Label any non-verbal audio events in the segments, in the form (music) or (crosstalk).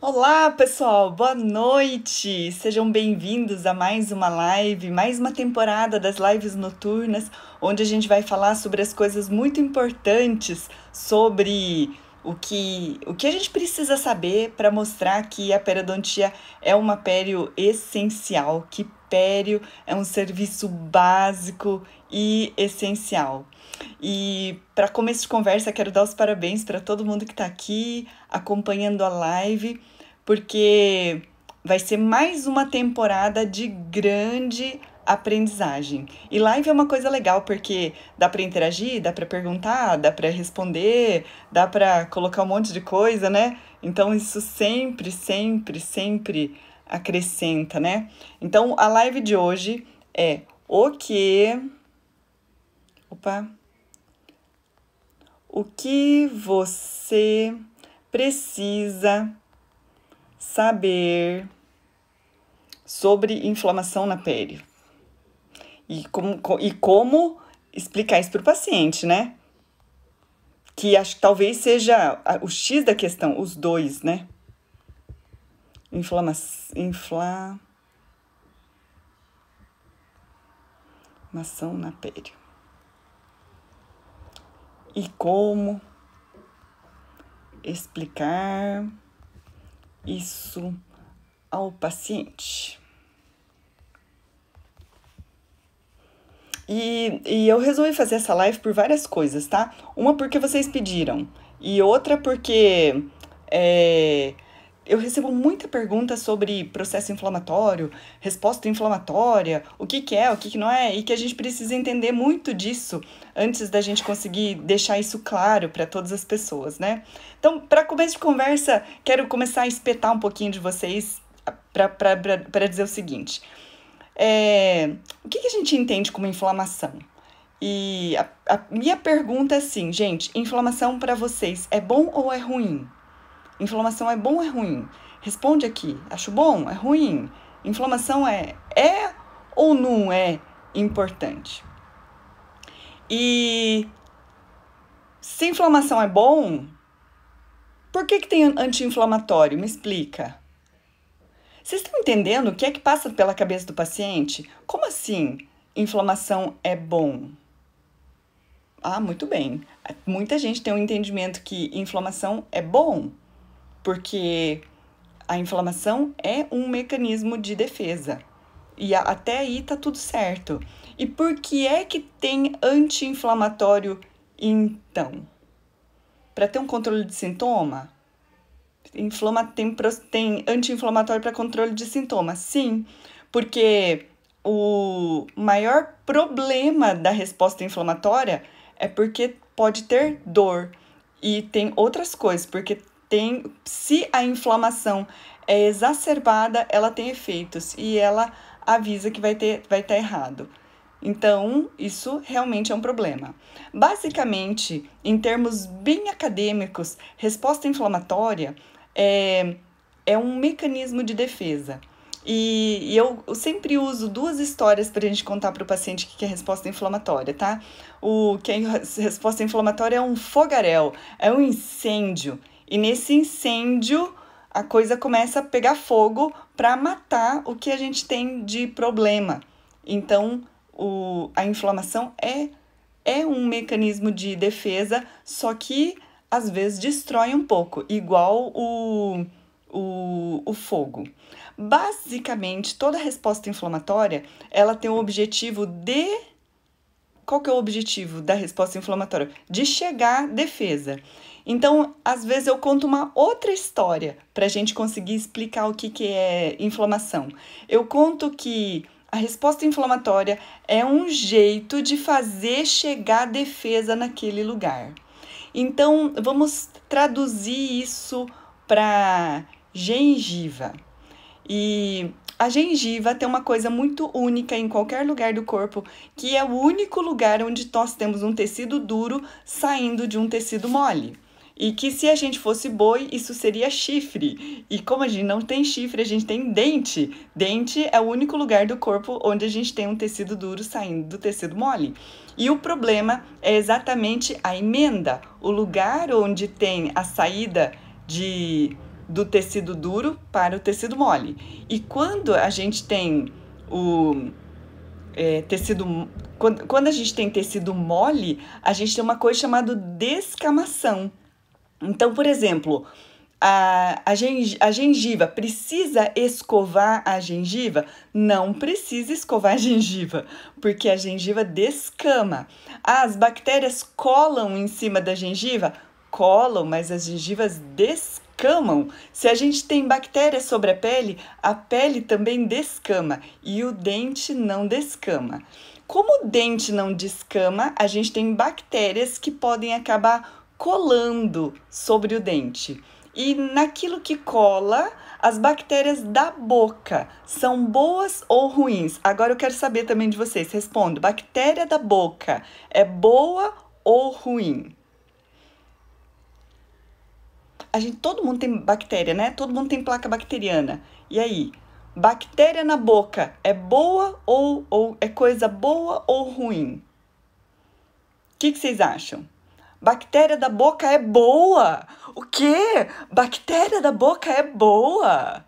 Olá, pessoal, boa noite! Sejam bem-vindos a mais uma live, mais uma temporada das lives noturnas, onde a gente vai falar sobre as coisas muito importantes, sobre o que, o que a gente precisa saber para mostrar que a periodontia é uma pério essencial, que pério é um serviço básico e essencial. E para começo de conversa, quero dar os parabéns para todo mundo que está aqui acompanhando a live, porque vai ser mais uma temporada de grande aprendizagem. E live é uma coisa legal porque dá para interagir, dá para perguntar, dá para responder, dá para colocar um monte de coisa, né? Então isso sempre, sempre, sempre acrescenta, né? Então a live de hoje é o que Opa. O que você precisa saber sobre inflamação na pele? E como, e como explicar isso para o paciente, né? Que acho que talvez seja o X da questão, os dois, né? Inflama infla... na pele. E como explicar isso ao paciente? E, e eu resolvi fazer essa live por várias coisas, tá? Uma porque vocês pediram, e outra porque é, eu recebo muita pergunta sobre processo inflamatório, resposta inflamatória, o que, que é, o que, que não é, e que a gente precisa entender muito disso antes da gente conseguir deixar isso claro para todas as pessoas, né? Então, para começo de conversa, quero começar a espetar um pouquinho de vocês para dizer o seguinte é, o que, que a gente entende como inflamação? E a, a minha pergunta é assim, gente, inflamação para vocês é bom ou é ruim? Inflamação é bom ou é ruim? Responde aqui. Acho bom? É ruim? Inflamação é é ou não é importante? E se inflamação é bom, por que, que tem anti-inflamatório? Me explica. Vocês estão entendendo o que é que passa pela cabeça do paciente? Como assim inflamação é bom? Ah, muito bem. Muita gente tem um entendimento que inflamação é bom, porque a inflamação é um mecanismo de defesa. E até aí tá tudo certo. E por que é que tem anti-inflamatório então? Para ter um controle de sintoma? inflama, tem, tem anti-inflamatório para controle de sintomas. Sim, porque o maior problema da resposta inflamatória é porque pode ter dor e tem outras coisas, porque tem se a inflamação é exacerbada, ela tem efeitos e ela avisa que vai ter vai estar tá errado. Então, isso realmente é um problema. Basicamente, em termos bem acadêmicos, resposta inflamatória é, é um mecanismo de defesa. E, e eu, eu, sempre uso duas histórias para a gente contar para o paciente que, que é resposta inflamatória, tá? O que é resposta inflamatória é um fogaréu, é um incêndio. E nesse incêndio, a coisa começa a pegar fogo para matar o que a gente tem de problema. Então, o, a inflamação é, é um mecanismo de defesa, só que às vezes destrói um pouco, igual o, o, o fogo. Basicamente, toda resposta inflamatória, ela tem o objetivo de... Qual que é o objetivo da resposta inflamatória? De chegar à defesa. Então, às vezes eu conto uma outra história para a gente conseguir explicar o que, que é inflamação. Eu conto que a resposta inflamatória é um jeito de fazer chegar a defesa naquele lugar. Então, vamos traduzir isso para gengiva. E a gengiva tem uma coisa muito única em qualquer lugar do corpo, que é o único lugar onde nós temos um tecido duro saindo de um tecido mole e que se a gente fosse boi, isso seria chifre. E como a gente não tem chifre, a gente tem dente. Dente é o único lugar do corpo onde a gente tem um tecido duro saindo do tecido mole. E o problema é exatamente a emenda, o lugar onde tem a saída de do tecido duro para o tecido mole. E quando a gente tem o é, tecido. Quando, quando a gente tem tecido mole, a gente tem uma coisa chamada descamação. Então, por exemplo, a, a, geng a gengiva precisa escovar a gengiva? Não precisa escovar a (laughs) gengiva, porque a gengiva descama. As bactérias colam em cima da gengiva? Colam, mas as gengivas descamam. Se a gente tem bactérias sobre a pele, a pele também descama e o dente não descama. Como o dente não descama, a gente tem bactérias que podem acabar colando sobre o dente. E naquilo que cola, as bactérias da boca são boas ou ruins? Agora eu quero saber também de vocês. Respondo: bactéria da boca é boa ou ruim? A gente, todo mundo tem bactéria, né? Todo mundo tem placa bacteriana. E aí, bactéria na boca é boa ou, ou é coisa boa ou ruim? O que, que vocês acham? Bactéria da boca é boa. O quê? Bactéria da boca é boa.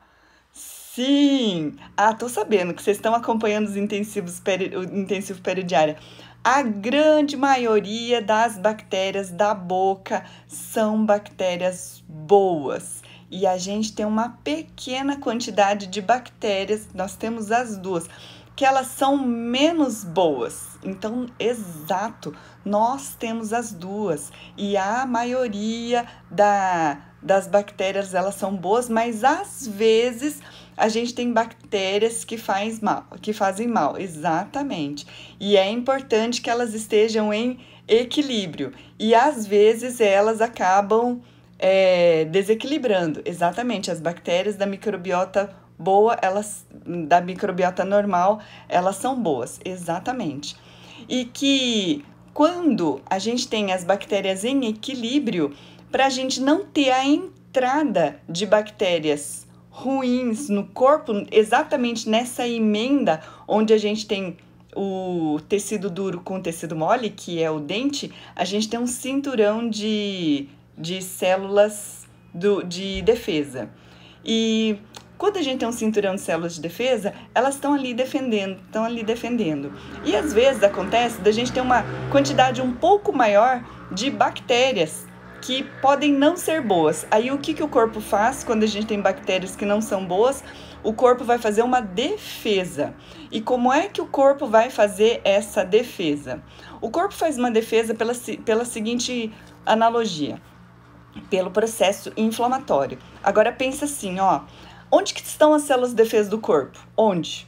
Sim! Ah, tô sabendo que vocês estão acompanhando os intensivos peri, o intensivo peridiária. A grande maioria das bactérias da boca são bactérias boas. E a gente tem uma pequena quantidade de bactérias, nós temos as duas, que elas são menos boas. Então, exato, nós temos as duas e a maioria da, das bactérias elas são boas, mas às vezes a gente tem bactérias que, faz mal, que fazem mal, exatamente. E é importante que elas estejam em equilíbrio. E às vezes elas acabam é, desequilibrando, exatamente. As bactérias da microbiota boa, elas da microbiota normal, elas são boas, exatamente. E que quando a gente tem as bactérias em equilíbrio, para a gente não ter a entrada de bactérias ruins no corpo, exatamente nessa emenda onde a gente tem o tecido duro com o tecido mole, que é o dente, a gente tem um cinturão de, de células do, de defesa. E quando a gente tem um cinturão de células de defesa, elas estão ali defendendo, estão ali defendendo. E às vezes acontece da gente ter uma quantidade um pouco maior de bactérias que podem não ser boas. Aí o que, que o corpo faz quando a gente tem bactérias que não são boas? O corpo vai fazer uma defesa. E como é que o corpo vai fazer essa defesa? O corpo faz uma defesa pela, pela seguinte analogia, pelo processo inflamatório. Agora pensa assim, ó, Onde que estão as células de defesa do corpo? Onde?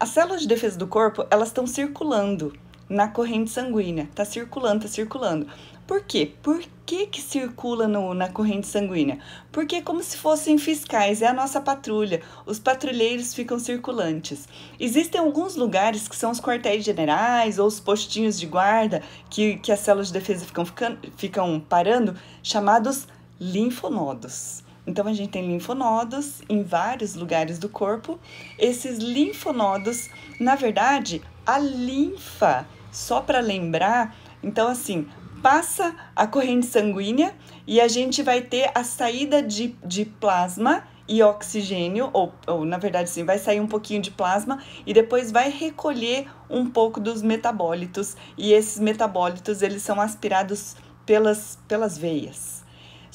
As células de defesa do corpo, elas estão circulando na corrente sanguínea. Tá circulando, tá circulando. Por quê? Por que, que circula no, na corrente sanguínea? Porque é como se fossem fiscais, é a nossa patrulha. Os patrulheiros ficam circulantes. Existem alguns lugares que são os quartéis generais ou os postinhos de guarda que, que as células de defesa ficam, ficam, ficam parando, chamados linfonodos. Então a gente tem linfonodos em vários lugares do corpo. Esses linfonodos, na verdade, a linfa, só para lembrar, então assim, passa a corrente sanguínea e a gente vai ter a saída de, de plasma e oxigênio, ou, ou na verdade sim, vai sair um pouquinho de plasma e depois vai recolher um pouco dos metabólitos e esses metabólitos eles são aspirados pelas, pelas veias.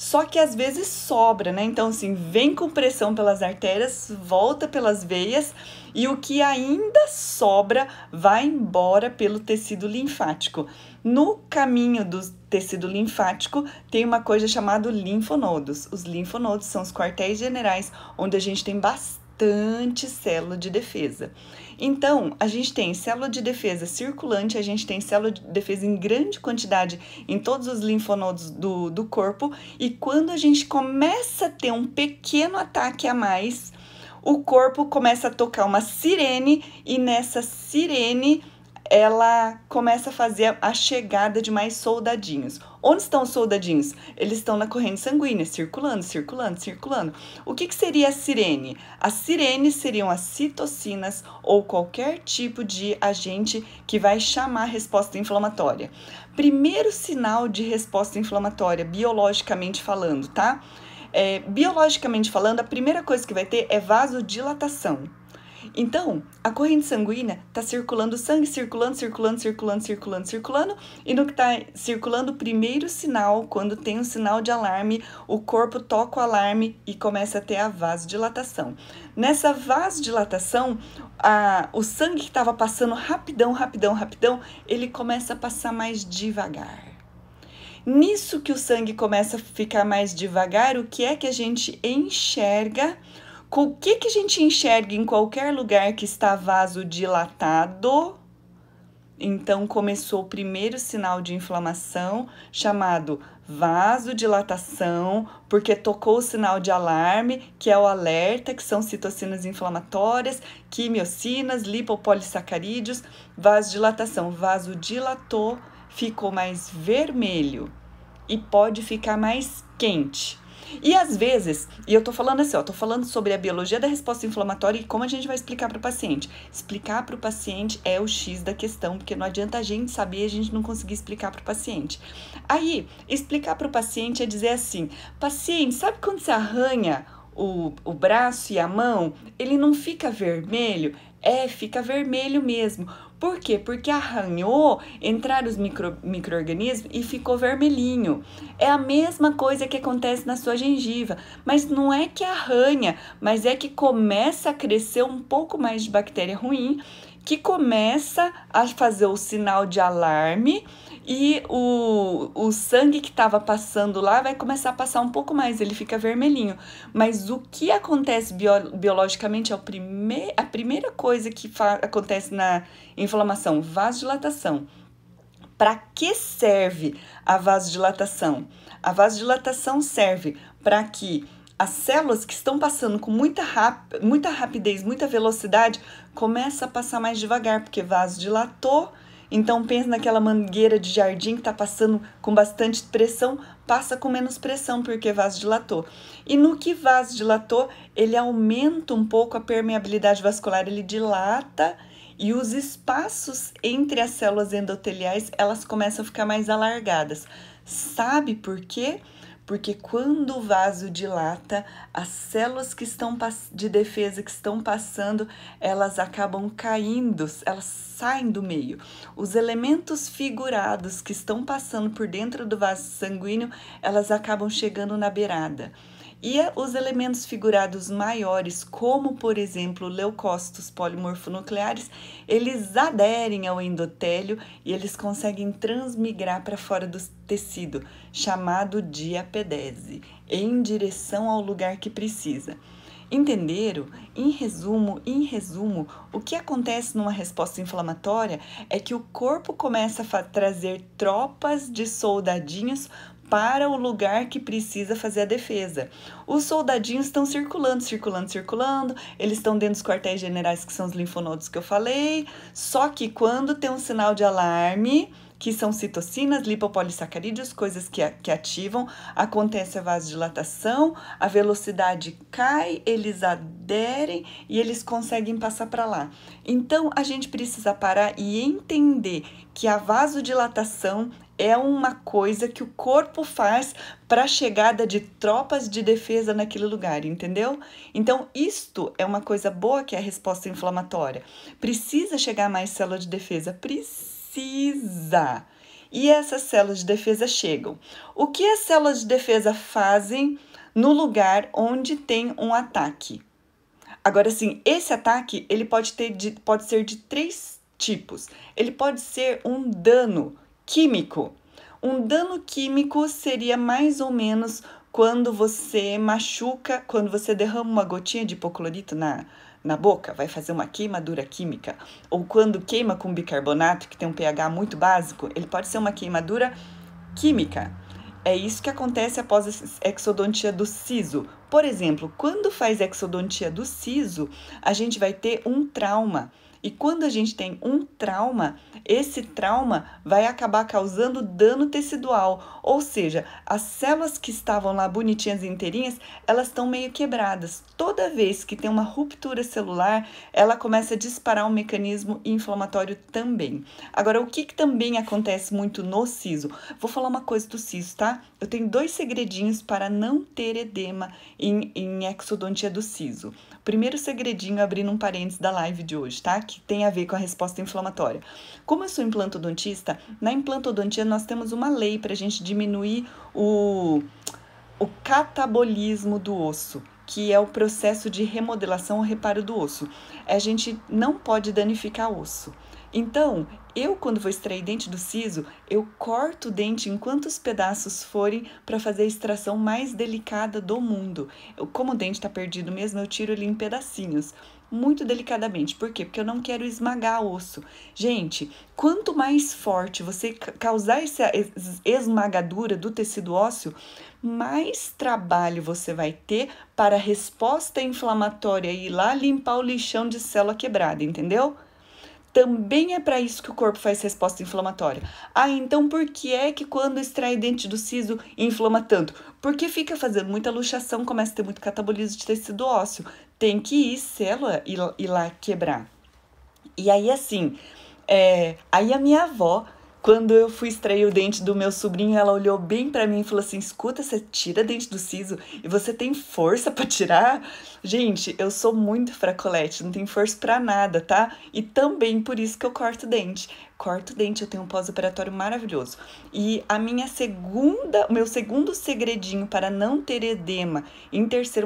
Só que às vezes sobra, né? Então, assim, vem com pressão pelas artérias, volta pelas veias e o que ainda sobra vai embora pelo tecido linfático. No caminho do tecido linfático tem uma coisa chamada linfonodos. Os linfonodos são os quartéis generais onde a gente tem bastante bastante célula de defesa. Então, a gente tem célula de defesa circulante, a gente tem célula de defesa em grande quantidade em todos os linfonodos do, do corpo, e quando a gente começa a ter um pequeno ataque a mais, o corpo começa a tocar uma sirene, e nessa sirene ela começa a fazer a chegada de mais soldadinhos. Onde estão os soldadinhos? Eles estão na corrente sanguínea, circulando, circulando, circulando. O que, que seria a sirene? As sirenes seriam as citocinas ou qualquer tipo de agente que vai chamar a resposta inflamatória. Primeiro sinal de resposta inflamatória, biologicamente falando, tá? É, biologicamente falando, a primeira coisa que vai ter é vasodilatação. Então, a corrente sanguínea está circulando sangue, circulando, circulando, circulando, circulando, circulando, e no que está circulando, o primeiro sinal, quando tem um sinal de alarme, o corpo toca o alarme e começa a ter a vasodilatação. Nessa vasodilatação, a, o sangue que estava passando rapidão, rapidão, rapidão, ele começa a passar mais devagar. Nisso que o sangue começa a ficar mais devagar, o que é que a gente enxerga? o que, que a gente enxerga em qualquer lugar que está vaso dilatado? Então começou o primeiro sinal de inflamação, chamado vasodilatação, porque tocou o sinal de alarme, que é o alerta, que são citocinas inflamatórias, quimiocinas, lipopolissacarídeos, vasodilatação. Vaso dilatou, ficou mais vermelho e pode ficar mais quente. E às vezes, e eu tô falando assim, ó, tô falando sobre a biologia da resposta inflamatória e como a gente vai explicar para o paciente. Explicar para o paciente é o X da questão, porque não adianta a gente saber e a gente não conseguir explicar para o paciente. Aí, explicar para o paciente é dizer assim: paciente, sabe quando você arranha o, o braço e a mão, ele não fica vermelho? É, fica vermelho mesmo, por quê? Porque arranhou, entraram os micro-organismos micro e ficou vermelhinho. É a mesma coisa que acontece na sua gengiva, mas não é que arranha, mas é que começa a crescer um pouco mais de bactéria ruim que começa a fazer o sinal de alarme e o, o sangue que estava passando lá vai começar a passar um pouco mais, ele fica vermelhinho. Mas o que acontece bio, biologicamente é o prime, a primeira coisa que fa, acontece na inflamação, vasodilatação. Para que serve a vasodilatação? A vasodilatação serve para que as células que estão passando com muita, rap muita rapidez, muita velocidade, começa a passar mais devagar, porque vasodilatou, então pensa naquela mangueira de jardim que está passando com bastante pressão, passa com menos pressão porque vasodilatou. E no que vasodilatou, ele aumenta um pouco a permeabilidade vascular, ele dilata e os espaços entre as células endoteliais, elas começam a ficar mais alargadas. Sabe por quê? porque quando o vaso dilata, as células que estão de defesa que estão passando, elas acabam caindo, elas saem do meio. Os elementos figurados que estão passando por dentro do vaso sanguíneo, elas acabam chegando na beirada. E é os elementos figurados maiores, como por exemplo leucócitos polimorfonucleares, eles aderem ao endotélio e eles conseguem transmigrar para fora do tecido, chamado de apedese, em direção ao lugar que precisa. Entenderam? Em resumo, em resumo, o que acontece numa resposta inflamatória é que o corpo começa a trazer tropas de soldadinhos para o lugar que precisa fazer a defesa. Os soldadinhos estão circulando, circulando, circulando, eles estão dentro dos quartéis generais, que são os linfonodos que eu falei, só que quando tem um sinal de alarme, que são citocinas, lipopolissacarídeos, coisas que, que ativam, acontece a vasodilatação, a velocidade cai, eles aderem e eles conseguem passar para lá. Então, a gente precisa parar e entender que a vasodilatação é uma coisa que o corpo faz para a chegada de tropas de defesa naquele lugar, entendeu? Então, isto é uma coisa boa que é a resposta inflamatória. Precisa chegar mais células de defesa, precisa. E essas células de defesa chegam. O que as células de defesa fazem no lugar onde tem um ataque? Agora sim, esse ataque ele pode ter de, pode ser de três tipos. Ele pode ser um dano químico. Um dano químico seria mais ou menos quando você machuca, quando você derrama uma gotinha de hipoclorito na, na boca, vai fazer uma queimadura química. Ou quando queima com bicarbonato, que tem um pH muito básico, ele pode ser uma queimadura química. É isso que acontece após a exodontia do siso. Por exemplo, quando faz exodontia do siso, a gente vai ter um trauma e quando a gente tem um trauma, esse trauma vai acabar causando dano tecidual, ou seja, as células que estavam lá bonitinhas e inteirinhas, elas estão meio quebradas. Toda vez que tem uma ruptura celular, ela começa a disparar um mecanismo inflamatório também. Agora, o que, que também acontece muito no siso? Vou falar uma coisa do siso, tá? Eu tenho dois segredinhos para não ter edema em, em exodontia do siso. Primeiro segredinho, abrindo um parênteses da live de hoje, tá? que tem a ver com a resposta inflamatória. Como eu sou implantodontista, na implantodontia nós temos uma lei para a gente diminuir o, o catabolismo do osso que é o processo de remodelação ou reparo do osso. A gente não pode danificar o osso. Então, eu quando vou extrair dente do siso, eu corto o dente em quantos pedaços forem para fazer a extração mais delicada do mundo. Eu, como o dente está perdido mesmo, eu tiro ele em pedacinhos muito delicadamente. Por quê? Porque eu não quero esmagar osso. Gente, quanto mais forte você causar essa esmagadura do tecido ósseo, mais trabalho você vai ter para a resposta inflamatória ir lá limpar o lixão de célula quebrada, entendeu? Também é para isso que o corpo faz resposta inflamatória. Ah, então por que é que quando extrai dente do siso inflama tanto? Porque fica fazendo muita luxação, começa a ter muito catabolismo de tecido ósseo. Tem que ir célula e ir lá quebrar. E aí assim, é, aí a minha avó quando eu fui extrair o dente do meu sobrinho, ela olhou bem para mim e falou assim: "Escuta, você tira dente do siso e você tem força para tirar?" Gente, eu sou muito fracolete, não tenho força para nada, tá? E também por isso que eu corto dente, corto o dente, eu tenho um pós-operatório maravilhoso. E a minha segunda, o meu segundo segredinho para não ter edema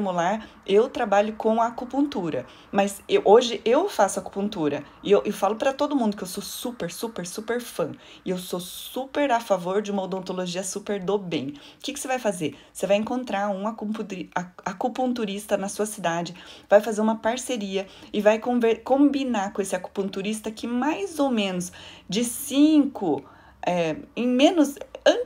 molar, eu trabalho com acupuntura. Mas eu, hoje eu faço acupuntura e eu, eu falo para todo mundo que eu sou super, super, super fã. E eu sou super a favor de uma odontologia super do bem. O que, que você vai fazer? Você vai encontrar um acupunturista na sua cidade, vai fazer uma parceria e vai combinar com esse acupunturista que mais ou menos de cinco, é, em menos,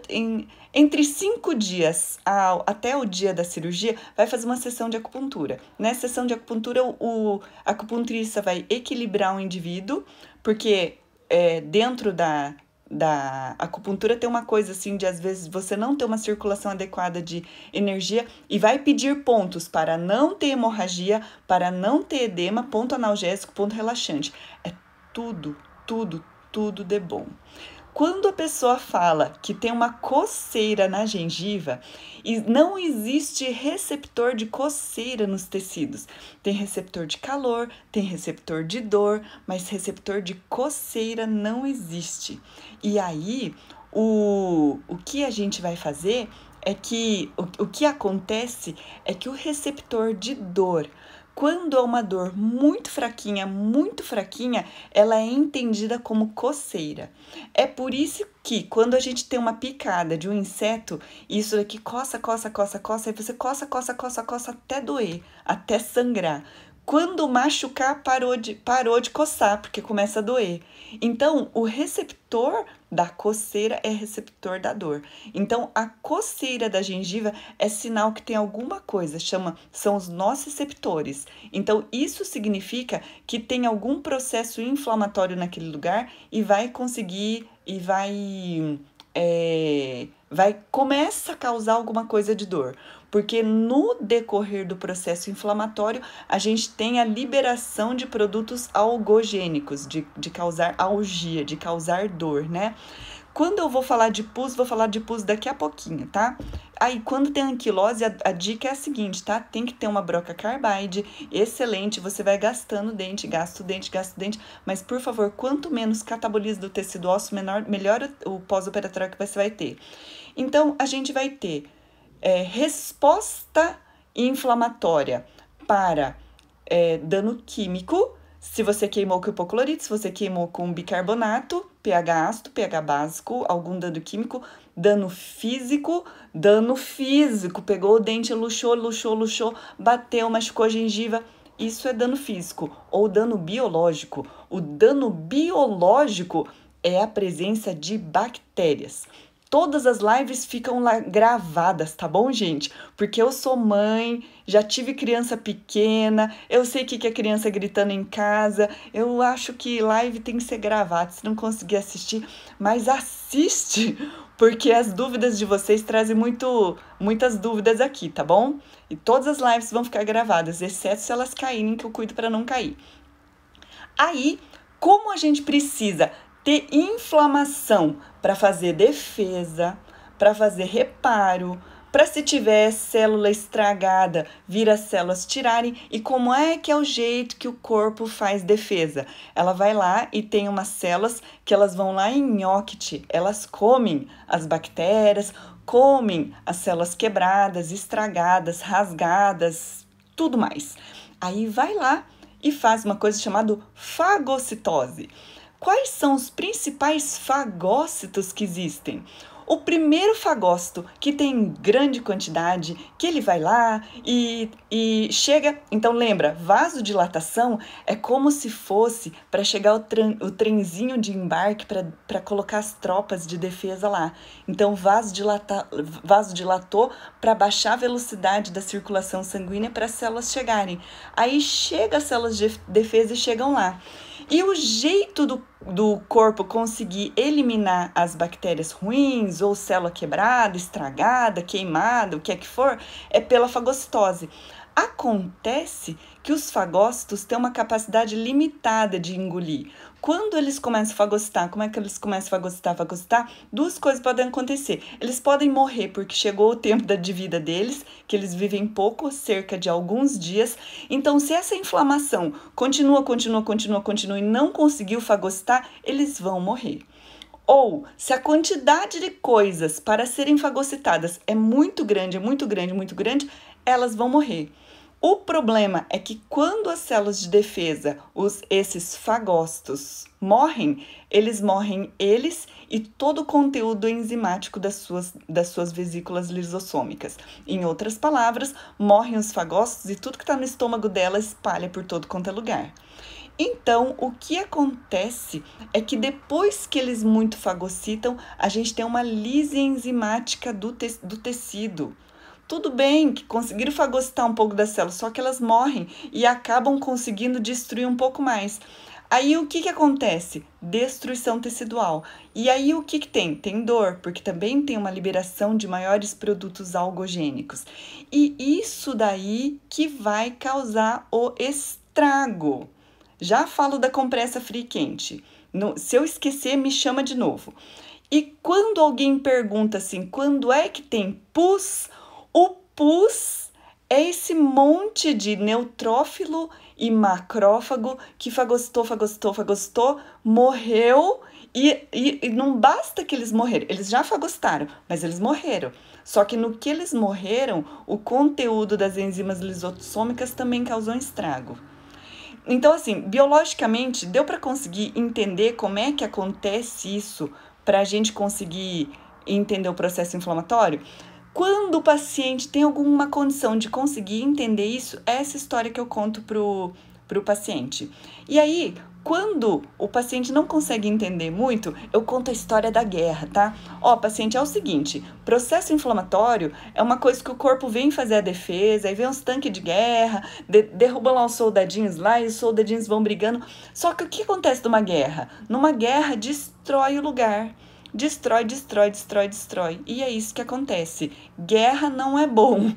em, entre cinco dias ao, até o dia da cirurgia, vai fazer uma sessão de acupuntura. Nessa sessão de acupuntura, o, o acupunturista vai equilibrar o indivíduo, porque é, dentro da, da acupuntura tem uma coisa assim de às vezes você não ter uma circulação adequada de energia e vai pedir pontos para não ter hemorragia, para não ter edema, ponto analgésico, ponto relaxante. É tudo, tudo, tudo de bom. Quando a pessoa fala que tem uma coceira na gengiva e não existe receptor de coceira nos tecidos, tem receptor de calor, tem receptor de dor, mas receptor de coceira não existe. E aí, o, o que a gente vai fazer é que o, o que acontece é que o receptor de dor quando é uma dor muito fraquinha, muito fraquinha, ela é entendida como coceira. É por isso que quando a gente tem uma picada de um inseto, isso daqui coça, coça, coça, coça, e você coça, coça, coça, coça até doer, até sangrar. Quando machucar, parou de, parou de coçar, porque começa a doer. Então, o receptor da coceira é receptor da dor. Então, a coceira da gengiva é sinal que tem alguma coisa, chama, são os nociceptores. Então, isso significa que tem algum processo inflamatório naquele lugar e vai conseguir e vai é, vai começa a causar alguma coisa de dor porque no decorrer do processo inflamatório a gente tem a liberação de produtos algogênicos, de, de causar algia, de causar dor, né? Quando eu vou falar de pus, vou falar de pus daqui a pouquinho, tá? Aí, quando tem anquilose, a, a dica é a seguinte, tá? Tem que ter uma broca carbide, excelente, você vai gastando dente, gasta o dente, gasta o dente, mas, por favor, quanto menos catabolismo do tecido ósseo, menor, melhor o pós-operatório que você vai ter. Então, a gente vai ter é, resposta inflamatória para é, dano químico, se você queimou com hipoclorito, se você queimou com bicarbonato, pH ácido, pH básico, algum dano químico, dano físico, dano físico, pegou o dente, luxou, luxou, luxou, bateu, machucou a gengiva, isso é dano físico ou dano biológico. O dano biológico é a presença de bactérias. Todas as lives ficam lá gravadas, tá bom, gente? Porque eu sou mãe, já tive criança pequena, eu sei o que, que é criança gritando em casa. Eu acho que live tem que ser gravada. Se não conseguir assistir, mas assiste, (laughs) porque as dúvidas de vocês trazem muito, muitas dúvidas aqui, tá bom? E todas as lives vão ficar gravadas, exceto se elas caírem, que eu cuido para não cair. Aí, como a gente precisa ter inflamação para fazer defesa, para fazer reparo, para se tiver célula estragada, vir as células tirarem. E como é que é o jeito que o corpo faz defesa? Ela vai lá e tem umas células que elas vão lá em nhoquite, elas comem as bactérias, comem as células quebradas, estragadas, rasgadas, tudo mais. Aí vai lá e faz uma coisa chamada fagocitose. Quais são os principais fagócitos que existem? O primeiro fagócito, que tem grande quantidade, que ele vai lá e, e chega. Então, lembra, vasodilatação é como se fosse para chegar o, o trenzinho de embarque para colocar as tropas de defesa lá. Então, vasodilatou para baixar a velocidade da circulação sanguínea para as células chegarem. Aí chega as células de defesa e chegam lá. E o jeito do, do corpo conseguir eliminar as bactérias ruins, ou célula quebrada, estragada, queimada, o que é que for, é pela fagocitose. Acontece que os fagócitos têm uma capacidade limitada de engolir. Quando eles começam a fagocitar, como é que eles começam a fagocitar, fagocitar? Duas coisas podem acontecer. Eles podem morrer porque chegou o tempo da de vida deles, que eles vivem pouco, cerca de alguns dias. Então, se essa inflamação continua, continua, continua, continua e não conseguiu fagocitar, eles vão morrer. Ou, se a quantidade de coisas para serem fagocitadas é muito grande, é muito grande, muito grande, elas vão morrer. O problema é que quando as células de defesa, os esses fagócitos, morrem, eles morrem eles e todo o conteúdo enzimático das suas, das suas vesículas lisossômicas. Em outras palavras, morrem os fagócitos e tudo que está no estômago dela espalha por todo quanto é lugar. Então, o que acontece é que depois que eles muito fagocitam, a gente tem uma lise enzimática do, te do tecido. Tudo bem que conseguiram fagocitar um pouco das células, só que elas morrem e acabam conseguindo destruir um pouco mais. Aí o que, que acontece? Destruição tecidual. E aí o que, que tem? Tem dor, porque também tem uma liberação de maiores produtos algogênicos. E isso daí que vai causar o estrago. Já falo da compressa fria e quente. No, se eu esquecer, me chama de novo. E quando alguém pergunta assim, quando é que tem pus pus é esse monte de neutrófilo e macrófago que fagostou, fagostou, fagostou, morreu e, e, e, não basta que eles morreram, eles já fagostaram, mas eles morreram. Só que no que eles morreram, o conteúdo das enzimas lisossômicas também causou um estrago. Então, assim, biologicamente, deu para conseguir entender como é que acontece isso para a gente conseguir entender o processo inflamatório? Quando o paciente tem alguma condição de conseguir entender isso, é essa história que eu conto pro, pro paciente. E aí, quando o paciente não consegue entender muito, eu conto a história da guerra, tá? Ó, paciente, é o seguinte: processo inflamatório é uma coisa que o corpo vem fazer a defesa, aí vem uns tanques de guerra, de derrubam lá os soldadinhos lá e os soldadinhos vão brigando. Só que o que acontece numa guerra? Numa guerra destrói o lugar destrói, destrói, destrói, destrói. E é isso que acontece. Guerra não é bom.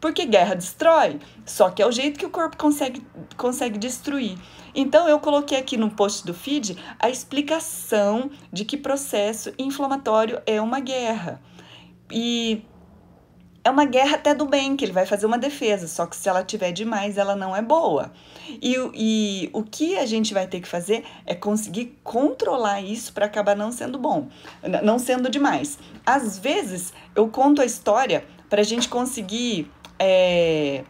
Porque guerra destrói, só que é o jeito que o corpo consegue, consegue destruir. Então, eu coloquei aqui no post do feed a explicação de que processo inflamatório é uma guerra. E é uma guerra até do bem, que ele vai fazer uma defesa, só que se ela tiver demais, ela não é boa. E, e o que a gente vai ter que fazer é conseguir controlar isso para acabar não sendo bom, não sendo demais. Às vezes, eu conto a história para a gente conseguir. É,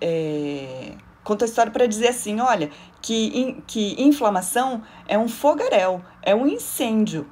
é, conto a história para dizer assim: olha, que, in, que inflamação é um fogaréu, é um incêndio.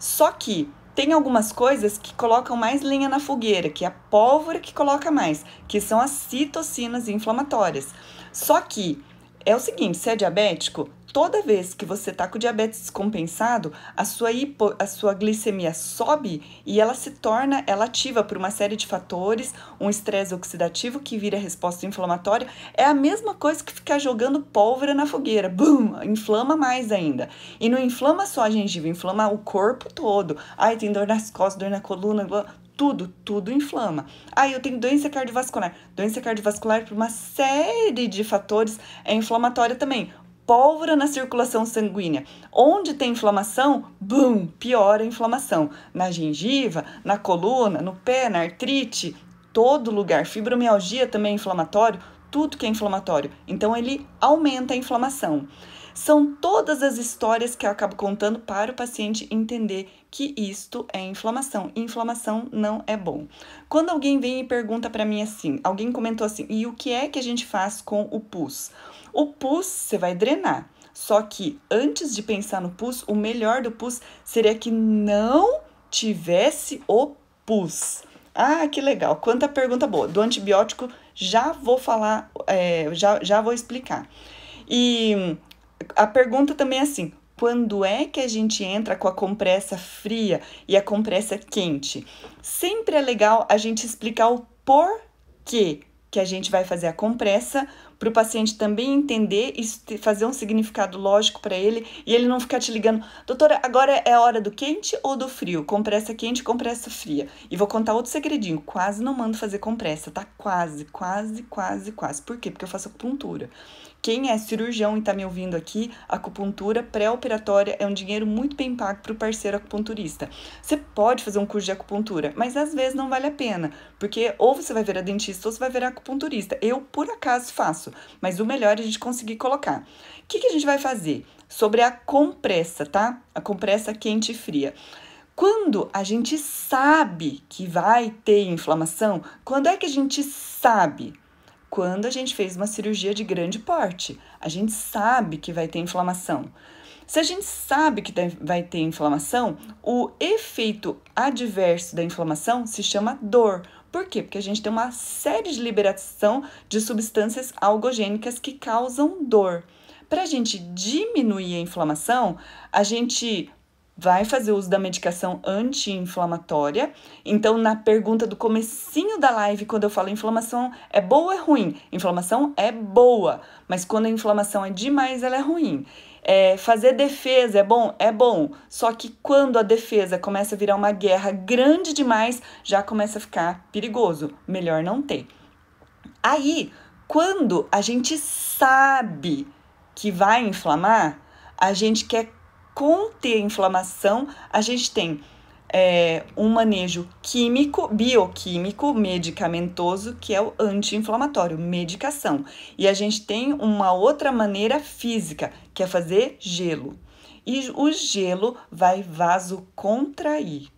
Só que tem algumas coisas que colocam mais lenha na fogueira, que é a pólvora que coloca mais, que são as citocinas inflamatórias. Só que é o seguinte, se é diabético, toda vez que você está com diabetes descompensado, a sua, hipo, a sua glicemia sobe e ela se torna, ela ativa por uma série de fatores, um estresse oxidativo que vira resposta inflamatória. É a mesma coisa que ficar jogando pólvora na fogueira. Bum! Inflama mais ainda. E não inflama só a gengiva, inflama o corpo todo. Ai, tem dor nas costas, dor na coluna, tudo, tudo inflama. Aí ah, eu tenho doença cardiovascular. Doença cardiovascular por uma série de fatores é inflamatória também pólvora na circulação sanguínea. Onde tem inflamação, boom, piora a inflamação. Na gengiva, na coluna, no pé, na artrite, todo lugar. Fibromialgia também é inflamatório, tudo que é inflamatório. Então ele aumenta a inflamação. São todas as histórias que eu acabo contando para o paciente entender que isto é inflamação. Inflamação não é bom. Quando alguém vem e pergunta para mim assim, alguém comentou assim: "E o que é que a gente faz com o pus?" O pus você vai drenar. Só que antes de pensar no pus, o melhor do pus seria que não tivesse o pus. Ah, que legal! Quanta pergunta boa. Do antibiótico já vou falar, é, já, já vou explicar. E a pergunta também é assim: quando é que a gente entra com a compressa fria e a compressa quente? Sempre é legal a gente explicar o porquê que a gente vai fazer a compressa para o paciente também entender e fazer um significado lógico para ele e ele não ficar te ligando, doutora, agora é a hora do quente ou do frio? Compressa quente, compressa fria. E vou contar outro segredinho, quase não mando fazer compressa, tá? Quase, quase, quase, quase. Por quê? Porque eu faço acupuntura. Quem é cirurgião e está me ouvindo aqui, acupuntura pré-operatória é um dinheiro muito bem pago para o parceiro acupunturista. Você pode fazer um curso de acupuntura, mas às vezes não vale a pena, porque ou você vai ver a dentista ou você vai ver a acupunturista. Eu, por acaso, faço, mas o melhor é a gente conseguir colocar. O que, que a gente vai fazer? Sobre a compressa, tá? A compressa quente e fria. Quando a gente sabe que vai ter inflamação, quando é que a gente sabe? quando a gente fez uma cirurgia de grande porte. A gente sabe que vai ter inflamação. Se a gente sabe que vai ter inflamação, o efeito adverso da inflamação se chama dor. Por quê? Porque a gente tem uma série de liberação de substâncias algogênicas que causam dor. Para a gente diminuir a inflamação, a gente vai fazer uso da medicação anti-inflamatória. Então, na pergunta do comecinho da live, quando eu falo inflamação é boa ou é ruim? Inflamação é boa, mas quando a inflamação é demais, ela é ruim. É, fazer defesa é bom? É bom. Só que quando a defesa começa a virar uma guerra grande demais, já começa a ficar perigoso. Melhor não ter. Aí, quando a gente sabe que vai inflamar, a gente quer conter a inflamação, a gente tem é, um manejo químico, bioquímico, medicamentoso, que é o anti-inflamatório, medicação. E a gente tem uma outra maneira física, que é fazer gelo. E o gelo vai vasocontrair.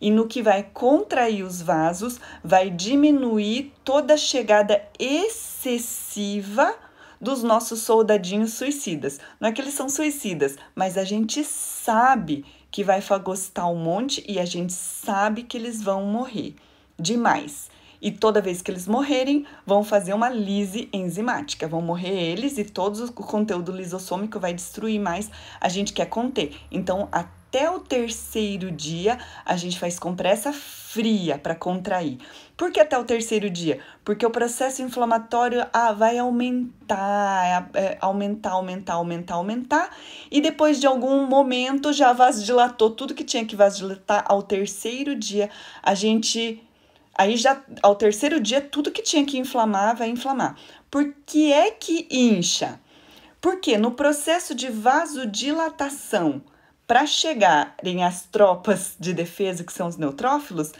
E no que vai contrair os vasos, vai diminuir toda a chegada excessiva dos nossos soldadinhos suicidas. Não é que eles são suicidas, mas a gente sabe que vai fagocitar um monte e a gente sabe que eles vão morrer demais. E toda vez que eles morrerem, vão fazer uma lise enzimática. Vão morrer eles e todo o conteúdo lisossômico vai destruir mais. A gente quer conter. Então, a até o terceiro dia a gente faz compressa fria para contrair. Por que até o terceiro dia? Porque o processo inflamatório ah, vai aumentar, é, é aumentar, aumentar, aumentar, aumentar, e depois de algum momento já vasodilatou tudo que tinha que vasodilatar ao terceiro dia. A gente Aí já ao terceiro dia tudo que tinha que inflamar vai inflamar. Por que é que incha? Porque no processo de vasodilatação, para chegarem às tropas de defesa, que são os neutrófilos,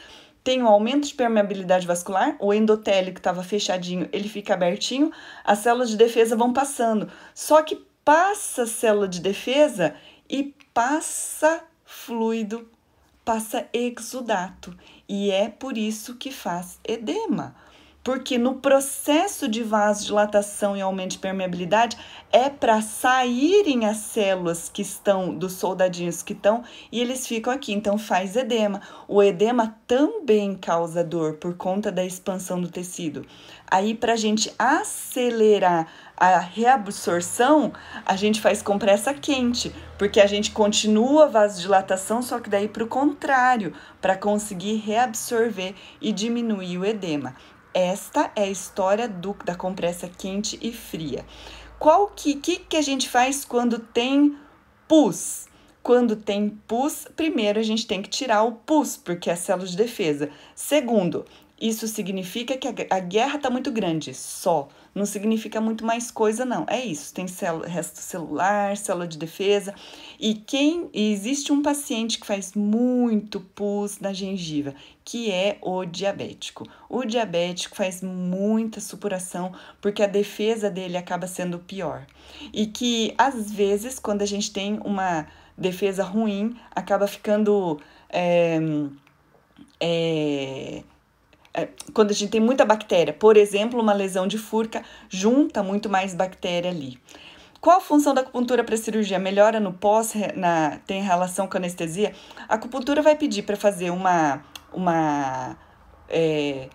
tem um aumento de permeabilidade vascular, o endotélio que estava fechadinho, ele fica abertinho, as células de defesa vão passando. Só que passa a célula de defesa e passa fluido, passa exudato. E é por isso que faz edema porque no processo de vasodilatação e aumento de permeabilidade é para saírem as células que estão dos soldadinhos que estão e eles ficam aqui, então faz edema. O edema também causa dor por conta da expansão do tecido. Aí para a gente acelerar a reabsorção, a gente faz compressa quente, porque a gente continua a vasodilatação, só que daí para o contrário, para conseguir reabsorver e diminuir o edema. Esta é a história do, da compressa quente e fria. Qual que, que, que a gente faz quando tem pus? Quando tem pus, primeiro a gente tem que tirar o pus, porque é célula de defesa. Segundo, isso significa que a, a guerra está muito grande, só. Não significa muito mais coisa, não. É isso. Tem célula, resto celular, célula de defesa. E quem e existe um paciente que faz muito pus na gengiva, que é o diabético. O diabético faz muita supuração porque a defesa dele acaba sendo pior. E que às vezes, quando a gente tem uma defesa ruim, acaba ficando. É, é, é, quando a gente tem muita bactéria, por exemplo, uma lesão de furca, junta muito mais bactéria ali. Qual a função da acupuntura para cirurgia? Melhora no pós, na, tem relação com anestesia? A acupuntura vai pedir para fazer uma. uma é,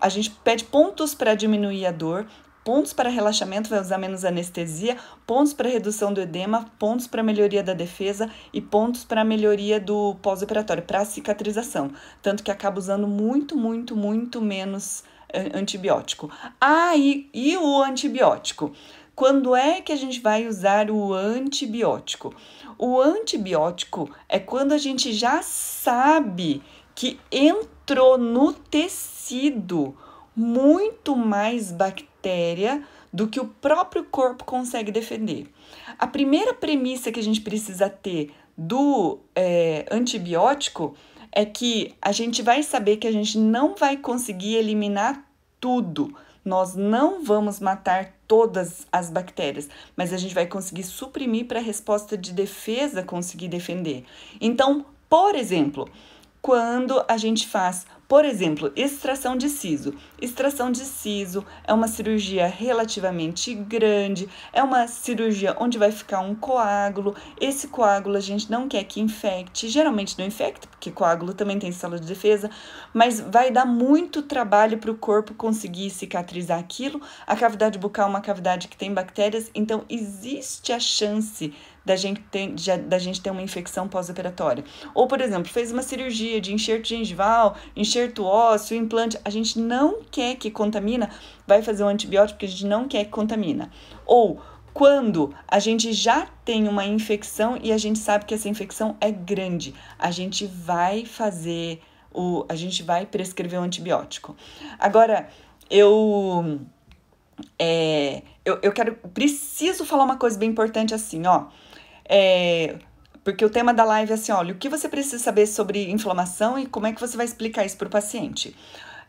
a gente pede pontos para diminuir a dor, pontos para relaxamento, vai usar menos anestesia, pontos para redução do edema, pontos para melhoria da defesa e pontos para melhoria do pós-operatório, para cicatrização. Tanto que acaba usando muito, muito, muito menos eh, antibiótico. Ah, e, e o antibiótico? Quando é que a gente vai usar o antibiótico? O antibiótico é quando a gente já sabe que entrou no tecido muito mais bactérias matéria do que o próprio corpo consegue defender. A primeira premissa que a gente precisa ter do é, antibiótico é que a gente vai saber que a gente não vai conseguir eliminar tudo. Nós não vamos matar todas as bactérias, mas a gente vai conseguir suprimir para a resposta de defesa conseguir defender. Então, por exemplo, quando a gente faz por exemplo, extração de siso. Extração de siso é uma cirurgia relativamente grande, é uma cirurgia onde vai ficar um coágulo. Esse coágulo a gente não quer que infecte, geralmente não infecta, porque coágulo também tem célula de defesa, mas vai dar muito trabalho para o corpo conseguir cicatrizar aquilo. A cavidade bucal é uma cavidade que tem bactérias, então existe a chance da gente ter, de, da gente ter uma infecção pós-operatória. Ou, por exemplo, fez uma cirurgia de enxerto gengival, enxerto ósseo, implante. A gente não quer que contamina, vai fazer um antibiótico porque a gente não quer que contamina. Ou quando a gente já tem uma infecção e a gente sabe que essa infecção é grande, a gente vai fazer o a gente vai prescrever um antibiótico. Agora, eu é, eu, eu quero preciso falar uma coisa bem importante assim, ó. É, porque o tema da live é assim: olha, o que você precisa saber sobre inflamação e como é que você vai explicar isso para o paciente?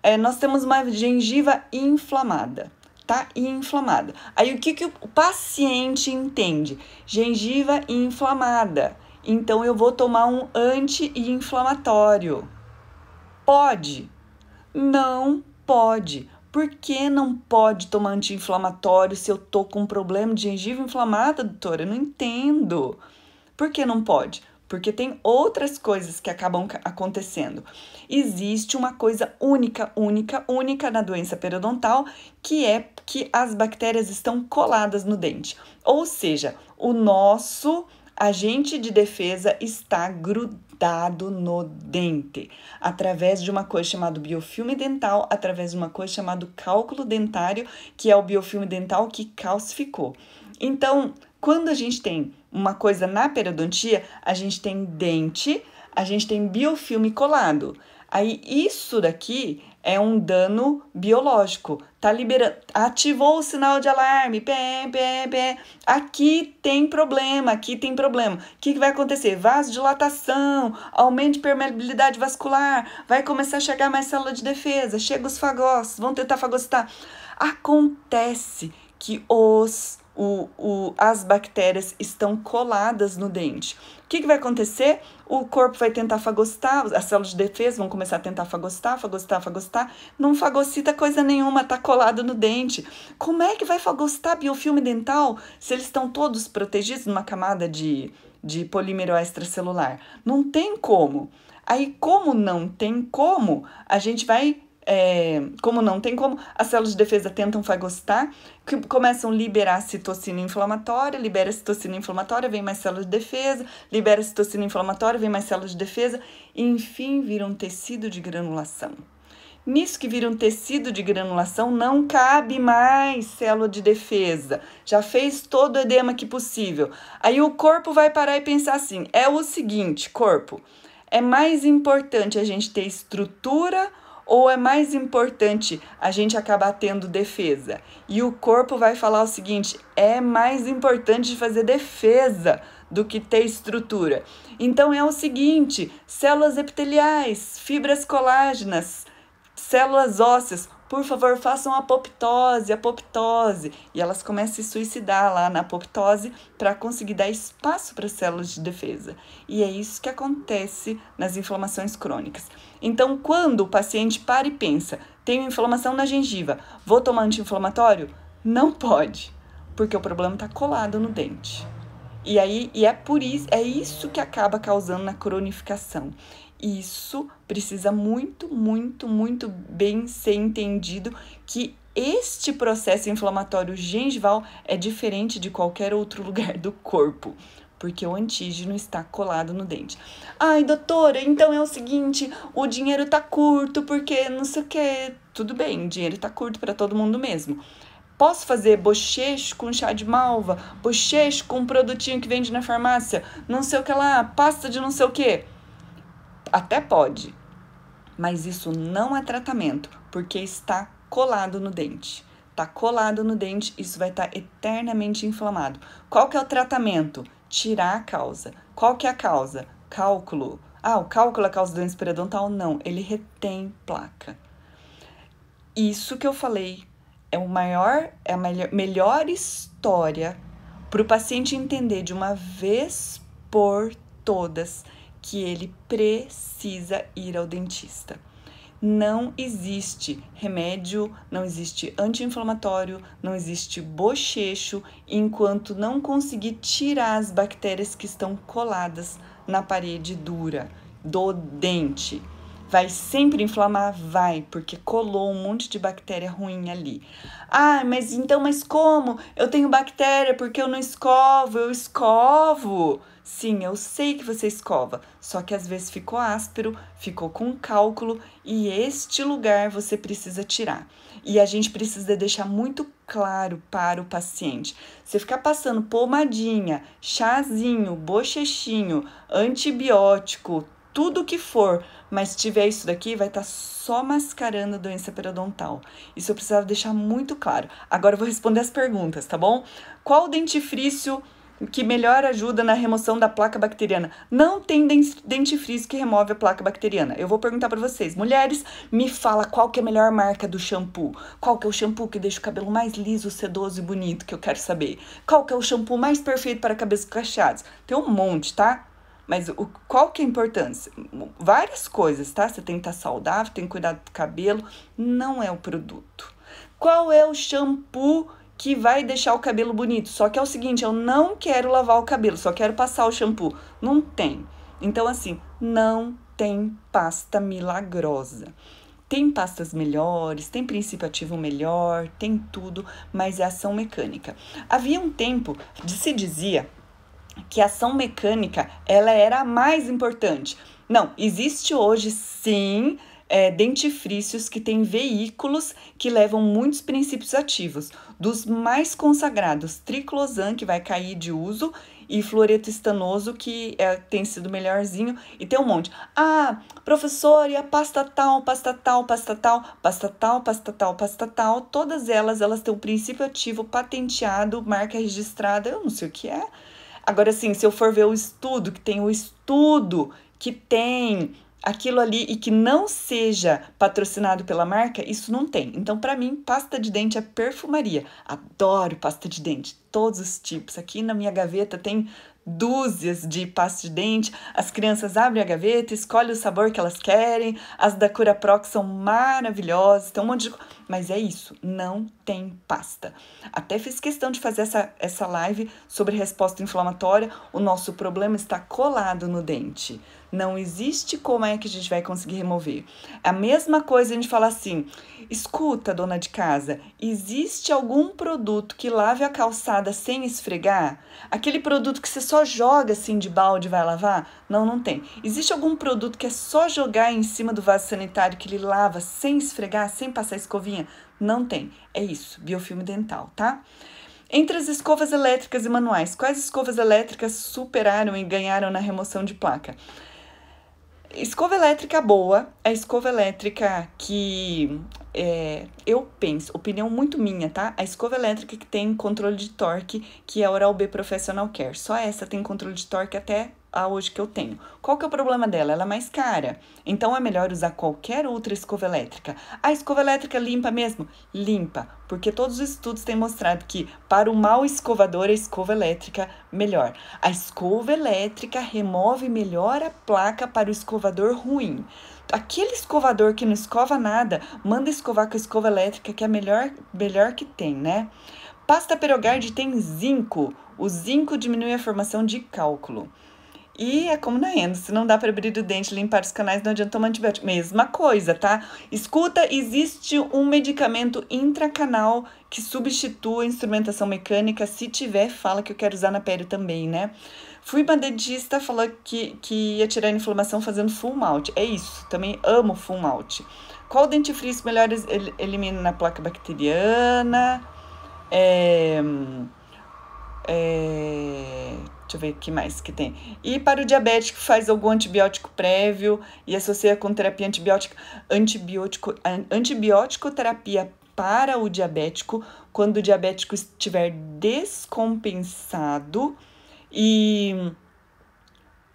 É, nós temos uma gengiva inflamada, tá? Inflamada. Aí o que, que o paciente entende? Gengiva inflamada. Então eu vou tomar um anti-inflamatório. Pode? Não pode. Por que não pode tomar anti-inflamatório se eu tô com um problema de gengiva inflamada, doutora? Eu não entendo. Por que não pode? Porque tem outras coisas que acabam acontecendo. Existe uma coisa única, única, única na doença periodontal, que é que as bactérias estão coladas no dente. Ou seja, o nosso agente de defesa está grudado dado no dente, através de uma coisa chamada biofilme dental, através de uma coisa chamada cálculo dentário, que é o biofilme dental que calcificou. Então, quando a gente tem uma coisa na periodontia, a gente tem dente, a gente tem biofilme colado. Aí isso daqui é um dano biológico. Tá liberando, ativou o sinal de alarme, pé, pé, pé. Aqui tem problema, aqui tem problema. O que, que vai acontecer? Vasodilatação, aumento de permeabilidade vascular, vai começar a chegar mais célula de defesa, chega os fagócitos, vão tentar fagocitar. Acontece que os o, o, as bactérias estão coladas no dente. O que, que vai acontecer? O corpo vai tentar fagostar, as células de defesa vão começar a tentar fagostar, fagostar, fagostar. Não fagocita coisa nenhuma, tá colado no dente. Como é que vai fagostar biofilme dental se eles estão todos protegidos numa camada de, de polímero extracelular? Não tem como. Aí, como não tem como, a gente vai é, como não tem como, as células de defesa tentam fagocitar, que começam a liberar citocina inflamatória, libera citocina inflamatória, vem mais células de defesa, libera citocina inflamatória, vem mais células de defesa, e enfim vira um tecido de granulação. Nisso que vira um tecido de granulação, não cabe mais célula de defesa. Já fez todo o edema que possível. Aí o corpo vai parar e pensar assim: é o seguinte, corpo, é mais importante a gente ter estrutura ou é mais importante a gente acabar tendo defesa? E o corpo vai falar o seguinte: é mais importante fazer defesa do que ter estrutura. Então é o seguinte: células epiteliais, fibras colágenas, células ósseas, por favor, façam apoptose, apoptose. E elas começam a se suicidar lá na apoptose para conseguir dar espaço para as células de defesa. E é isso que acontece nas inflamações crônicas. Então, quando o paciente para e pensa, tenho inflamação na gengiva, vou tomar anti-inflamatório? Não pode, porque o problema está colado no dente. E aí, e é por isso, é isso que acaba causando na cronificação isso precisa muito, muito, muito bem ser entendido que este processo inflamatório gengival é diferente de qualquer outro lugar do corpo porque o antígeno está colado no dente. Ai, doutora, então é o seguinte, o dinheiro tá curto porque não sei o que. Tudo bem, dinheiro tá curto para todo mundo mesmo. Posso fazer bochecho com chá de malva, bochecho com um produtinho que vende na farmácia, não sei o que lá, pasta de não sei o que até pode, mas isso não é tratamento, porque está colado no dente. Está colado no dente, isso vai estar tá eternamente inflamado. Qual que é o tratamento? Tirar a causa. Qual que é a causa? Cálculo. Ah, o cálculo é a causa do doença periodontal? Não, ele retém placa. Isso que eu falei é o maior, é a melhor, melhor história para o paciente entender de uma vez por todas que ele precisa ir ao dentista. Não existe remédio, não existe anti-inflamatório, não existe bochecho enquanto não conseguir tirar as bactérias que estão coladas na parede dura do dente. Vai sempre inflamar? Vai, porque colou um monte de bactéria ruim ali. Ah, mas então, mas como? Eu tenho bactéria porque eu não escovo, eu escovo. Sim, eu sei que você escova, só que às vezes ficou áspero, ficou com cálculo e este lugar você precisa tirar. E a gente precisa deixar muito claro para o paciente. Você ficar passando pomadinha, chazinho, bochechinho, antibiótico, tudo que for, mas tiver isso daqui, vai estar tá só mascarando a doença periodontal. Isso eu precisava deixar muito claro. Agora eu vou responder as perguntas, tá bom? Qual dentifrício que melhor ajuda na remoção da placa bacteriana. Não tem dentifrício que remove a placa bacteriana. Eu vou perguntar para vocês, mulheres, me fala qual que é a melhor marca do shampoo. Qual que é o shampoo que deixa o cabelo mais liso, sedoso e bonito, que eu quero saber. Qual que é o shampoo mais perfeito para cabelos cacheados? Tem um monte, tá? Mas o, qual que é a importância? Várias coisas, tá? Você tem que estar saudável, tem que cuidar do cabelo. Não é o produto. Qual é o shampoo que vai deixar o cabelo bonito. Só que é o seguinte, eu não quero lavar o cabelo, só quero passar o shampoo. Não tem. Então, assim, não tem pasta milagrosa. Tem pastas melhores, tem princípio ativo melhor, tem tudo, mas é ação mecânica. Havia um tempo que se dizia que a ação mecânica ela era a mais importante. Não, existe hoje sim é, dentifrícios que têm veículos que levam muitos princípios ativos dos mais consagrados, triclosan, que vai cair de uso, e fluoreto estanoso, que é, tem sido melhorzinho, e tem um monte. Ah, professor, e a pasta tal, pasta tal, pasta tal, pasta tal, pasta tal, pasta tal, todas elas, elas têm um princípio ativo patenteado, marca registrada, eu não sei o que é. Agora, sim, se eu for ver o estudo, que tem o estudo que tem aquilo ali e que não seja patrocinado pela marca, isso não tem. Então, para mim, pasta de dente é perfumaria. Adoro pasta de dente, todos os tipos. Aqui na minha gaveta tem dúzias de pasta de dente. As crianças abrem a gaveta, escolhem o sabor que elas querem. As da Curaprox são maravilhosas, tem um monte de. Mas é isso, não tem pasta. Até fiz questão de fazer essa, essa live sobre resposta inflamatória. O nosso problema está colado no dente. Não existe como é que a gente vai conseguir remover. A mesma coisa a gente fala assim: escuta, dona de casa, existe algum produto que lave a calçada sem esfregar? Aquele produto que você só joga assim de balde e vai lavar? Não, não tem. Existe algum produto que é só jogar em cima do vaso sanitário que ele lava sem esfregar, sem passar escovinha? Não tem. É isso, biofilme dental, tá? Entre as escovas elétricas e manuais, quais escovas elétricas superaram e ganharam na remoção de placa? Escova elétrica boa, a é escova elétrica que é, eu penso, opinião muito minha, tá? A escova elétrica que tem controle de torque, que é a Oral-B Professional Care. Só essa tem controle de torque até a hoje que eu tenho. Qual que é o problema dela? Ela é mais cara. Então é melhor usar qualquer outra escova elétrica. A escova elétrica limpa mesmo? Limpa, porque todos os estudos têm mostrado que para o mau escovador a escova elétrica melhor. A escova elétrica remove melhor a placa para o escovador ruim. Aquele escovador que não escova nada, manda escovar com a escova elétrica, que é a melhor, melhor que tem, né? Pasta Perogard tem zinco. O zinco diminui a formação de cálculo. E é como na endo, é, se não dá para abrir o dente, limpar os canais, não adianta tomar antibiótico. Mesma coisa, tá? Escuta, existe um medicamento intracanal que substitua a instrumentação mecânica. Se tiver, fala que eu quero usar na pele também, né? Fui uma dentista, falou que, que ia tirar a inflamação fazendo full mount. É isso, também amo full mount. Qual dentifrício melhor elimina na placa bacteriana? É... Hum, é, Deixa eu ver o que mais que tem. E para o diabético, faz algum antibiótico prévio e associa com terapia antibiótica. Antibiótico, antibiótico terapia para o diabético quando o diabético estiver descompensado e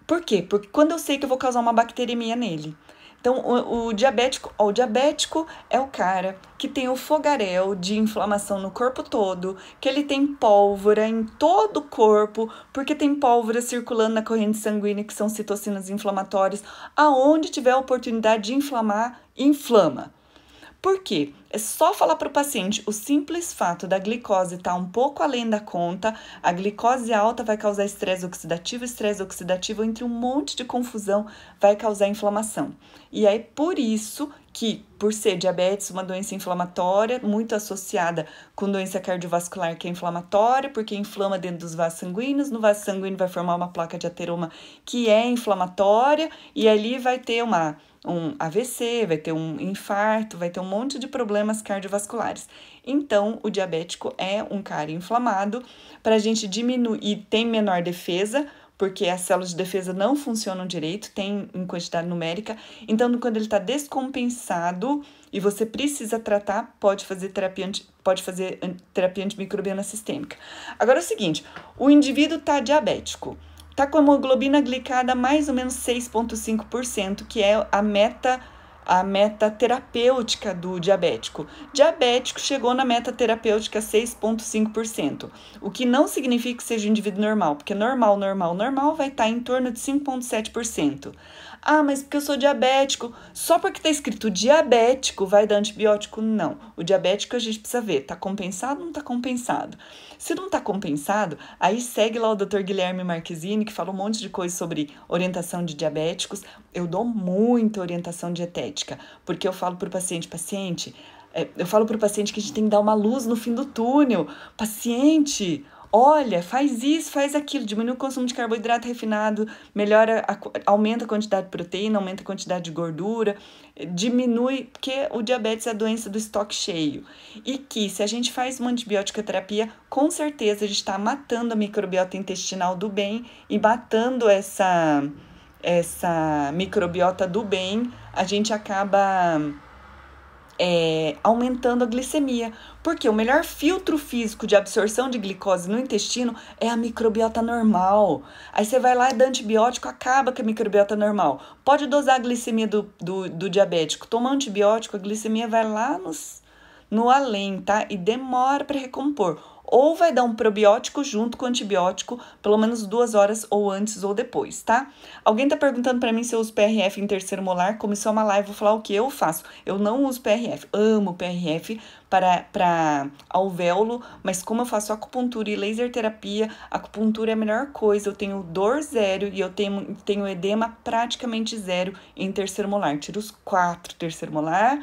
por quê? Porque quando eu sei que eu vou causar uma bacteremia nele, então, o, o diabético, ó, o diabético é o cara que tem o fogarel de inflamação no corpo todo, que ele tem pólvora em todo o corpo, porque tem pólvora circulando na corrente sanguínea, que são citocinas inflamatórias. Aonde tiver oportunidade de inflamar, inflama. Por quê? É só falar para o paciente o simples fato da glicose estar tá um pouco além da conta, a glicose alta vai causar estresse oxidativo, estresse oxidativo entre um monte de confusão vai causar inflamação. E é por isso que, por ser diabetes uma doença inflamatória, muito associada com doença cardiovascular que é inflamatória, porque inflama dentro dos vasos sanguíneos, no vaso sanguíneo vai formar uma placa de ateroma que é inflamatória, e ali vai ter uma um AVC, vai ter um infarto, vai ter um monte de problemas cardiovasculares. Então, o diabético é um cara inflamado. Para a gente diminuir, tem menor defesa, porque as células de defesa não funcionam direito, tem em quantidade numérica. Então, quando ele está descompensado e você precisa tratar, pode fazer terapia, anti, pode fazer terapia antimicrobiana sistêmica. Agora é o seguinte: o indivíduo está diabético tá com a hemoglobina glicada mais ou menos 6,5%, que é a meta a meta terapêutica do diabético. Diabético chegou na meta terapêutica 6,5%, o que não significa que seja um indivíduo normal, porque normal, normal, normal vai estar tá em torno de 5,7%. Ah, mas porque eu sou diabético. Só porque está escrito diabético vai dar antibiótico? Não. O diabético a gente precisa ver, está compensado ou não está compensado? Se não está compensado, aí segue lá o Dr. Guilherme Marquezine, que fala um monte de coisa sobre orientação de diabéticos. Eu dou muita orientação dietética, porque eu falo para o paciente, paciente, é, eu falo para o paciente que a gente tem que dar uma luz no fim do túnel. Paciente, olha, faz isso, faz aquilo, diminui o consumo de carboidrato refinado, melhora, a, aumenta a quantidade de proteína, aumenta a quantidade de gordura, diminui, porque o diabetes é a doença do estoque cheio. E que se a gente faz uma antibiótica terapia, com certeza a gente está matando a microbiota intestinal do bem e matando essa, essa microbiota do bem, a gente acaba é, aumentando a glicemia. Porque o melhor filtro físico de absorção de glicose no intestino é a microbiota normal. Aí você vai lá é e dá antibiótico, acaba com a microbiota normal. Pode dosar a glicemia do, do, do diabético. Toma antibiótico, a glicemia vai lá nos, no além, tá? E demora para recompor ou vai dar um probiótico junto com o antibiótico, pelo menos duas horas ou antes ou depois, tá? Alguém tá perguntando para mim se eu uso PRF em terceiro molar, como isso é uma live, vou falar o que eu faço. Eu não uso PRF, amo PRF para, para alvéolo, mas como eu faço acupuntura e laser terapia, acupuntura é a melhor coisa, eu tenho dor zero e eu tenho, tenho edema praticamente zero em terceiro molar. Tiro os quatro terceiro molar,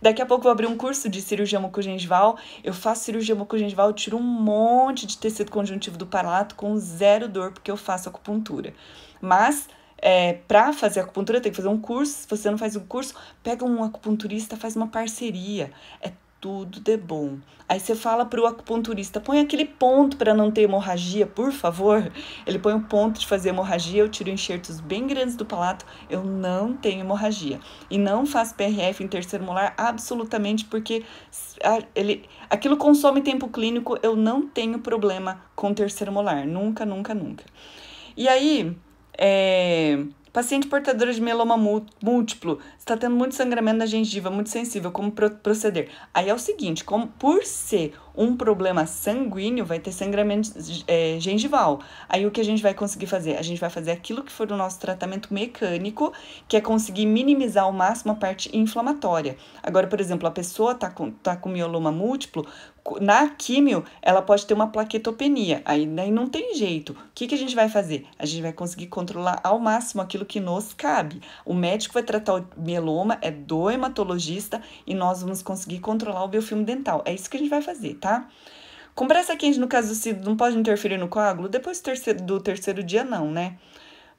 Daqui a pouco vou abrir um curso de cirurgia mucogengival. Eu faço cirurgia mucogengival, tiro um monte de tecido conjuntivo do palato com zero dor, porque eu faço acupuntura. Mas é, para fazer acupuntura tem que fazer um curso. Se você não faz um curso, pega um acupunturista, faz uma parceria. É tudo de bom. Aí você fala para o acupunturista: põe aquele ponto para não ter hemorragia, por favor. Ele põe o um ponto de fazer hemorragia, eu tiro enxertos bem grandes do palato, eu não tenho hemorragia. E não faz PRF em terceiro molar absolutamente, porque ele, aquilo consome tempo clínico, eu não tenho problema com terceiro molar. Nunca, nunca, nunca. E aí, é, Paciente portadora de mieloma múltiplo, está tendo muito sangramento na gengiva, muito sensível, como proceder? Aí é o seguinte, como por ser um problema sanguíneo, vai ter sangramento é, gengival. Aí o que a gente vai conseguir fazer? A gente vai fazer aquilo que for o nosso tratamento mecânico, que é conseguir minimizar ao máximo a parte inflamatória. Agora, por exemplo, a pessoa está com, tá com mieloma múltiplo, na químio, ela pode ter uma plaquetopenia. Aí, não tem jeito. O que, que a gente vai fazer? A gente vai conseguir controlar ao máximo aquilo que nos cabe. O médico vai tratar o mieloma, é do hematologista, e nós vamos conseguir controlar o biofilme dental. É isso que a gente vai fazer, tá? Compressa quente, no caso do cido, não pode interferir no coágulo? Depois do terceiro, do terceiro dia, não, né?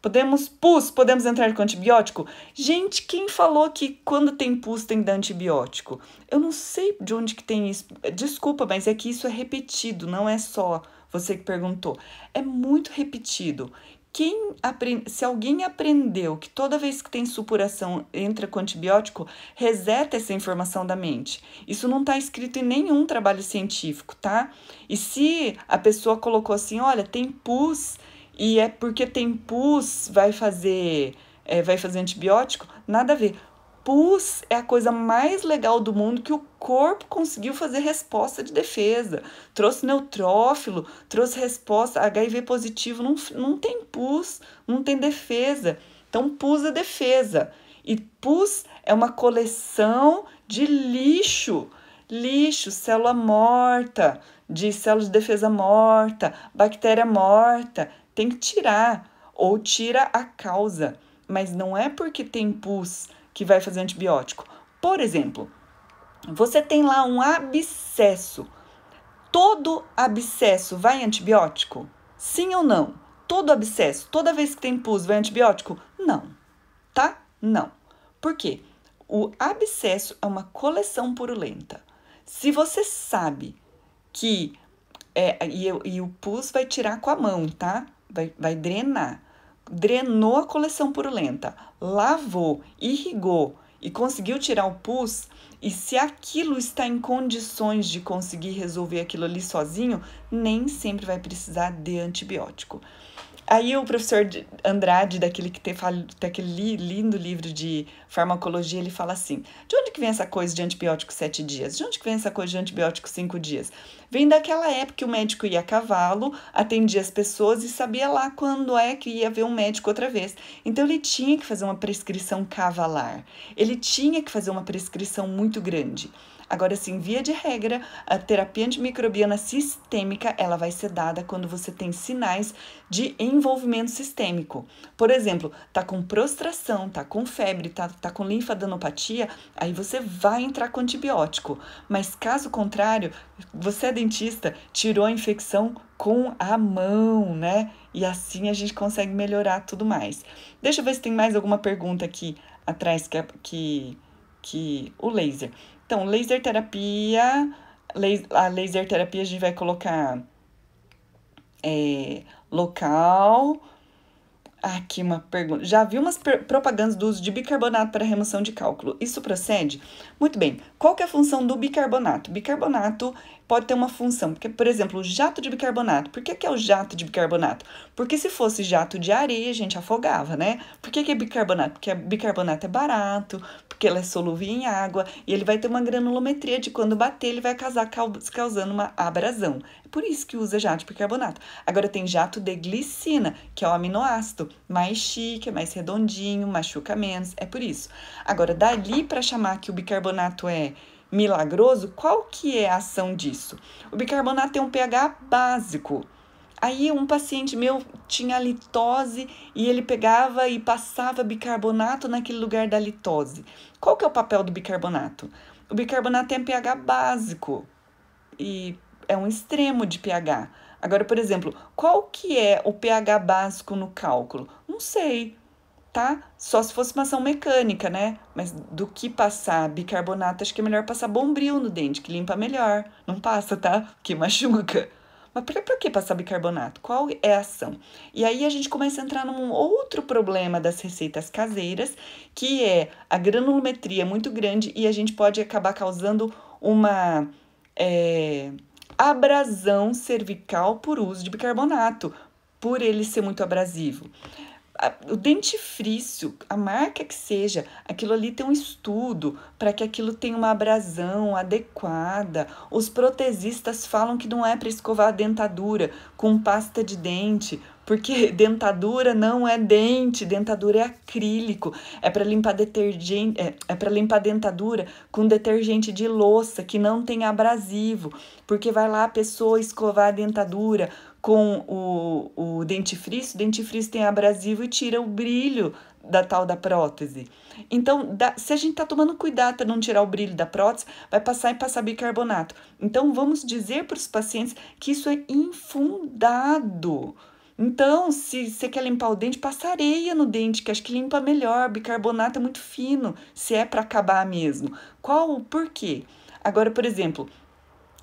Podemos pus, podemos entrar com antibiótico? Gente, quem falou que quando tem pus tem que dar antibiótico? Eu não sei de onde que tem isso. Desculpa, mas é que isso é repetido, não é só você que perguntou. É muito repetido. Quem aprend... Se alguém aprendeu que toda vez que tem supuração entra com antibiótico, reseta essa informação da mente. Isso não está escrito em nenhum trabalho científico, tá? E se a pessoa colocou assim, olha, tem pus e é porque tem pus, vai fazer, é, vai fazer antibiótico? Nada a ver. Pus é a coisa mais legal do mundo que o corpo conseguiu fazer resposta de defesa. Trouxe neutrófilo, trouxe resposta. HIV positivo não, não tem pus, não tem defesa. Então, pus é defesa. E pus é uma coleção de lixo lixo, célula morta, de células de defesa morta, bactéria morta, tem que tirar ou tira a causa, mas não é porque tem pus que vai fazer antibiótico. Por exemplo, você tem lá um abscesso. Todo abscesso vai antibiótico? Sim ou não? Todo abscesso, toda vez que tem pus, vai antibiótico? Não, tá? Não. Por quê? O abscesso é uma coleção purulenta. Se você sabe que. É, e, e o pus vai tirar com a mão, tá? vai, vai drenar. Drenou a coleção purulenta, lavou, irrigou e conseguiu tirar o pus, e se aquilo está em condições de conseguir resolver aquilo ali sozinho, nem sempre vai precisar de antibiótico. Aí o professor Andrade, daquele que tem daquele lindo livro de farmacologia, ele fala assim: de onde que vem essa coisa de antibiótico sete dias? De onde que vem essa coisa de antibiótico cinco dias? Vem daquela época que o médico ia a cavalo, atendia as pessoas e sabia lá quando é que ia ver um médico outra vez. Então ele tinha que fazer uma prescrição cavalar, ele tinha que fazer uma prescrição muito grande. Agora sim, via de regra, a terapia antimicrobiana sistêmica, ela vai ser dada quando você tem sinais de envolvimento sistêmico. Por exemplo, tá com prostração, tá com febre, tá, tá com linfadenopatia, aí você vai entrar com antibiótico. Mas caso contrário, você é dentista, tirou a infecção com a mão, né? E assim a gente consegue melhorar tudo mais. Deixa eu ver se tem mais alguma pergunta aqui atrás que, é, que, que o laser. Então, laser terapia, a laser terapia a gente vai colocar é, local. Aqui uma pergunta. Já vi umas propagandas do uso de bicarbonato para remoção de cálculo. Isso procede? Muito bem. Qual que é a função do bicarbonato? Bicarbonato pode ter uma função. Porque, por exemplo, o jato de bicarbonato. Por que, que é o jato de bicarbonato? Porque se fosse jato de areia, a gente afogava, né? Por que, que é bicarbonato? Porque bicarbonato é barato, porque ela é solúvel em água, e ele vai ter uma granulometria de quando bater, ele vai casar, causando uma abrasão. É por isso que usa jato de bicarbonato. Agora tem jato de glicina, que é o aminoácido, mais chique, é mais redondinho, machuca menos, é por isso. Agora, dali para chamar que o bicarbonato é milagroso, qual que é a ação disso? O bicarbonato tem um pH básico. Aí um paciente meu tinha litose e ele pegava e passava bicarbonato naquele lugar da litose. Qual que é o papel do bicarbonato? O bicarbonato tem pH básico e é um extremo de pH. Agora, por exemplo, qual que é o pH básico no cálculo? Não sei, tá? Só se fosse uma ação mecânica, né? Mas do que passar bicarbonato, acho que é melhor passar bombril no dente, que limpa melhor. Não passa, tá? Que machuca. Mas pra, pra que passar bicarbonato? Qual é a ação? E aí a gente começa a entrar num outro problema das receitas caseiras, que é a granulometria muito grande e a gente pode acabar causando uma. É, abrasão cervical por uso de bicarbonato, por ele ser muito abrasivo o dentifrício, a marca que seja, aquilo ali tem um estudo para que aquilo tenha uma abrasão adequada. Os protesistas falam que não é para escovar a dentadura com pasta de dente, porque (laughs) dentadura não é dente, dentadura é acrílico, é para limpar detergente, é, é para limpar dentadura com detergente de louça que não tem abrasivo, porque vai lá a pessoa escovar a dentadura com o, o dentifrício, o dentifrício tem abrasivo e tira o brilho da tal da prótese. Então, da, se a gente está tomando cuidado para não tirar o brilho da prótese, vai passar e passar bicarbonato. Então, vamos dizer para os pacientes que isso é infundado. Então, se você quer limpar o dente, passa areia no dente, que acho que limpa melhor. Bicarbonato é muito fino, se é para acabar mesmo. Qual o porquê? Agora, por exemplo,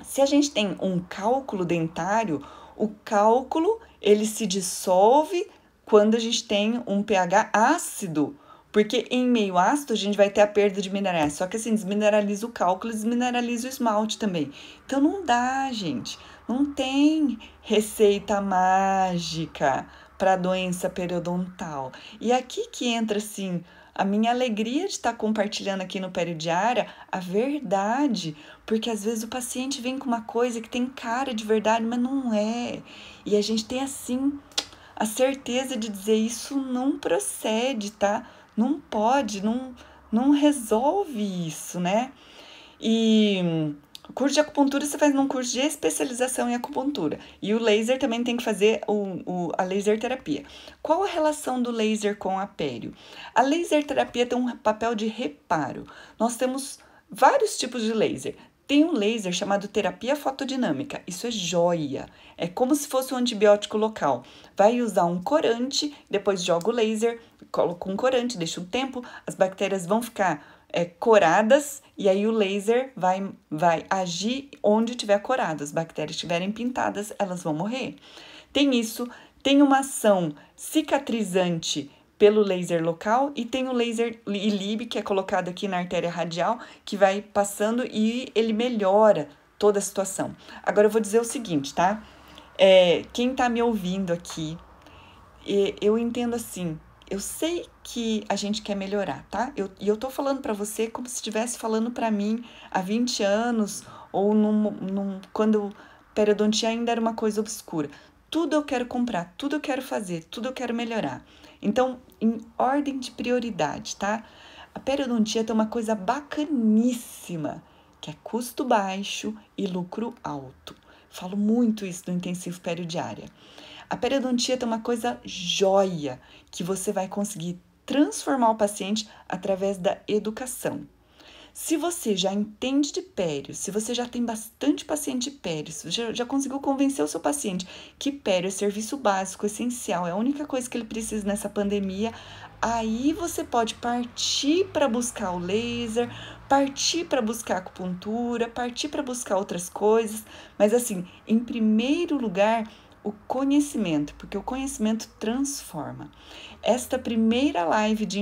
se a gente tem um cálculo dentário o cálculo ele se dissolve quando a gente tem um pH ácido, porque em meio ácido a gente vai ter a perda de minerais. Só que assim, desmineraliza o cálculo, desmineraliza o esmalte também. Então não dá, gente. Não tem receita mágica para doença periodontal. E aqui que entra assim a minha alegria de estar compartilhando aqui no Diária a verdade, porque às vezes o paciente vem com uma coisa que tem cara de verdade, mas não é. E a gente tem assim a certeza de dizer isso não procede, tá? Não pode, não, não resolve isso, né? E o curso de acupuntura você faz num curso de especialização em acupuntura. E o laser também tem que fazer o, o, a laser terapia. Qual a relação do laser com a pério? A laser terapia tem um papel de reparo. Nós temos vários tipos de laser. Tem um laser chamado terapia fotodinâmica. Isso é joia. É como se fosse um antibiótico local. Vai usar um corante, depois joga o laser, coloca um corante, deixa um tempo, as bactérias vão ficar é, coradas e aí o laser vai, vai agir onde tiver corado. As bactérias estiverem pintadas, elas vão morrer. Tem isso, tem uma ação cicatrizante pelo laser local e tem o laser ILIB, que é colocado aqui na artéria radial, que vai passando e ele melhora toda a situação. Agora eu vou dizer o seguinte, tá? É, quem tá me ouvindo aqui, eu entendo assim, eu sei que a gente quer melhorar, tá? Eu, e eu tô falando para você como se estivesse falando para mim há 20 anos ou num, num, quando periodontia ainda era uma coisa obscura. Tudo eu quero comprar, tudo eu quero fazer, tudo eu quero melhorar. Então, em ordem de prioridade, tá? A periodontia tem uma coisa bacaníssima, que é custo baixo e lucro alto. Falo muito isso no intensivo periodiária. A periodontia tem uma coisa joia que você vai conseguir transformar o paciente através da educação. Se você já entende de pério, se você já tem bastante paciente de pério, se já, já conseguiu convencer o seu paciente que pério é serviço básico, essencial, é a única coisa que ele precisa nessa pandemia, aí você pode partir para buscar o laser, partir para buscar acupuntura, partir para buscar outras coisas, mas assim, em primeiro lugar, o conhecimento, porque o conhecimento transforma. Esta primeira live de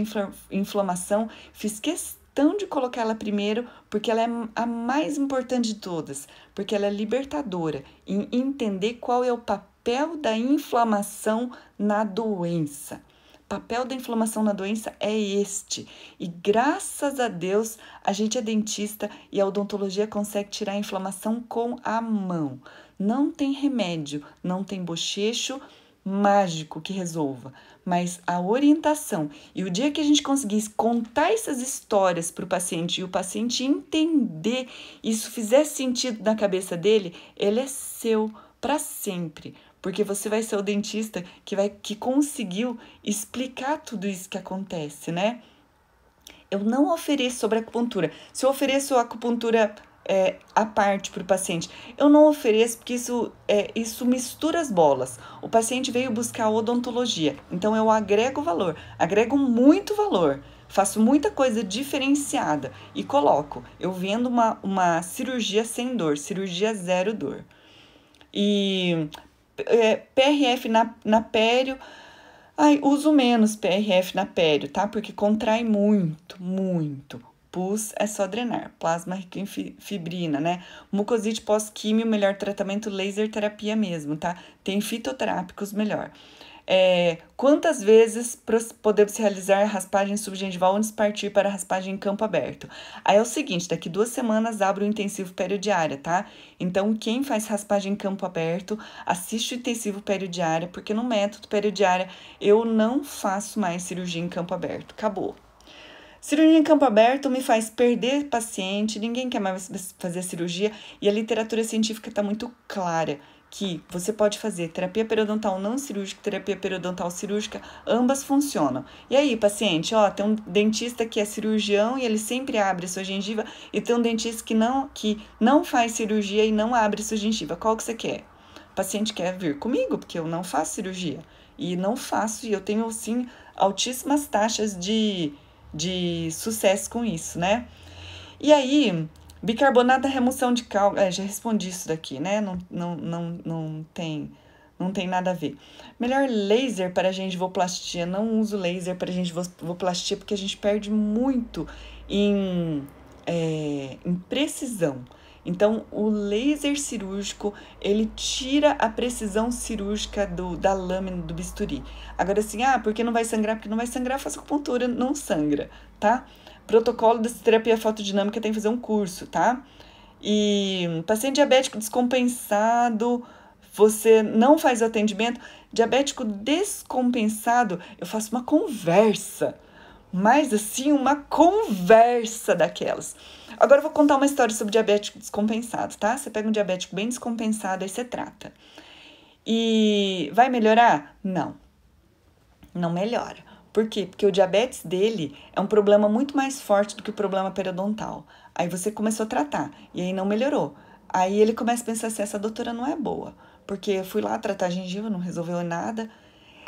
inflamação, fiz questão tão de colocar ela primeiro, porque ela é a mais importante de todas, porque ela é libertadora em entender qual é o papel da inflamação na doença. papel da inflamação na doença é este. E graças a Deus, a gente é dentista e a odontologia consegue tirar a inflamação com a mão. Não tem remédio, não tem bochecho, mágico que resolva, mas a orientação. E o dia que a gente conseguisse contar essas histórias para o paciente e o paciente entender, isso fizer sentido na cabeça dele, ele é seu para sempre, porque você vai ser o dentista que vai que conseguiu explicar tudo isso que acontece, né? Eu não ofereço sobre acupuntura. Se eu ofereço acupuntura é, a parte para o paciente. Eu não ofereço porque isso, é, isso mistura as bolas. O paciente veio buscar odontologia, então eu agrego valor, agrego muito valor, faço muita coisa diferenciada e coloco. Eu vendo uma, uma cirurgia sem dor, cirurgia zero dor. E é, PRF na, na pério. Ai, uso menos PRF na pério, tá? Porque contrai muito, muito. Pus é só drenar. Plasma rico em fibrina, né? Mucosite pós-químio, melhor tratamento, laser terapia mesmo, tá? Tem fitoterápicos melhor. É, quantas vezes podemos realizar raspagem subgengival antes de partir para raspagem em campo aberto? Aí é o seguinte, daqui duas semanas abre o intensivo periodiária, tá? Então, quem faz raspagem em campo aberto, assiste o intensivo periodiária, porque no método periodiária eu não faço mais cirurgia em campo aberto. Acabou. Cirurgia em campo aberto me faz perder paciente, ninguém quer mais fazer cirurgia e a literatura científica está muito clara que você pode fazer terapia periodontal não cirúrgica, terapia periodontal cirúrgica, ambas funcionam. E aí, paciente, ó, tem um dentista que é cirurgião e ele sempre abre a sua gengiva e tem um dentista que não que não faz cirurgia e não abre a sua gengiva. Qual que você quer? O paciente quer vir comigo, porque eu não faço cirurgia e não faço e eu tenho sim altíssimas taxas de de sucesso com isso, né? E aí, bicarbonato é remoção de cálculo. É, já respondi isso daqui, né? Não, não, não, não tem. Não tem nada a ver. Melhor laser para gengivoplastia. Não uso laser para gengivoplastia porque a gente perde muito em, é, em precisão. Então, o laser cirúrgico, ele tira a precisão cirúrgica do, da lâmina do bisturi. Agora, assim, ah, porque não vai sangrar? Porque não vai sangrar, faça acupuntura, não sangra, tá? Protocolo de terapia fotodinâmica tem que fazer um curso, tá? E hum, paciente diabético descompensado, você não faz o atendimento. Diabético descompensado, eu faço uma conversa mas assim uma conversa daquelas. Agora eu vou contar uma história sobre diabético descompensado, tá? Você pega um diabético bem descompensado e você trata. E vai melhorar? Não. Não melhora. Por quê? Porque o diabetes dele é um problema muito mais forte do que o problema periodontal. Aí você começou a tratar e aí não melhorou. Aí ele começa a pensar assim: essa doutora não é boa, porque eu fui lá tratar a gengiva, não resolveu nada.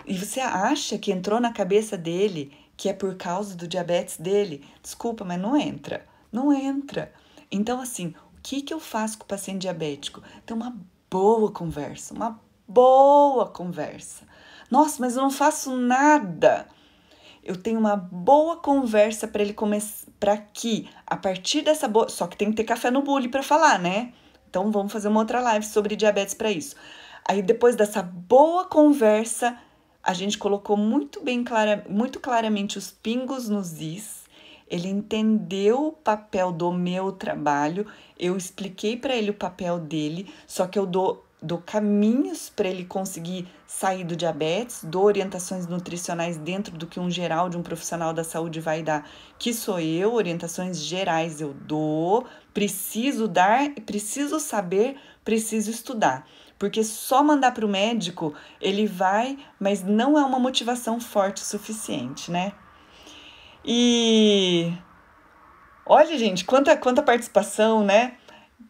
E você acha que entrou na cabeça dele que é por causa do diabetes dele, desculpa, mas não entra. Não entra. Então, assim, o que, que eu faço com o paciente diabético? Tem uma boa conversa, uma boa conversa. Nossa, mas eu não faço nada. Eu tenho uma boa conversa para ele começar, para que a partir dessa boa, só que tem que ter café no bule para falar, né? Então vamos fazer uma outra live sobre diabetes para isso. Aí depois dessa boa conversa, a gente colocou muito bem clara, muito claramente os pingos nos is. Ele entendeu o papel do meu trabalho, eu expliquei para ele o papel dele, só que eu dou, dou caminhos para ele conseguir sair do diabetes, dou orientações nutricionais dentro do que um geral de um profissional da saúde vai dar, que sou eu, orientações gerais eu dou, preciso dar, preciso saber, preciso estudar. Porque só mandar para o médico, ele vai, mas não é uma motivação forte o suficiente, né? E olha, gente, quanta, quanta participação, né?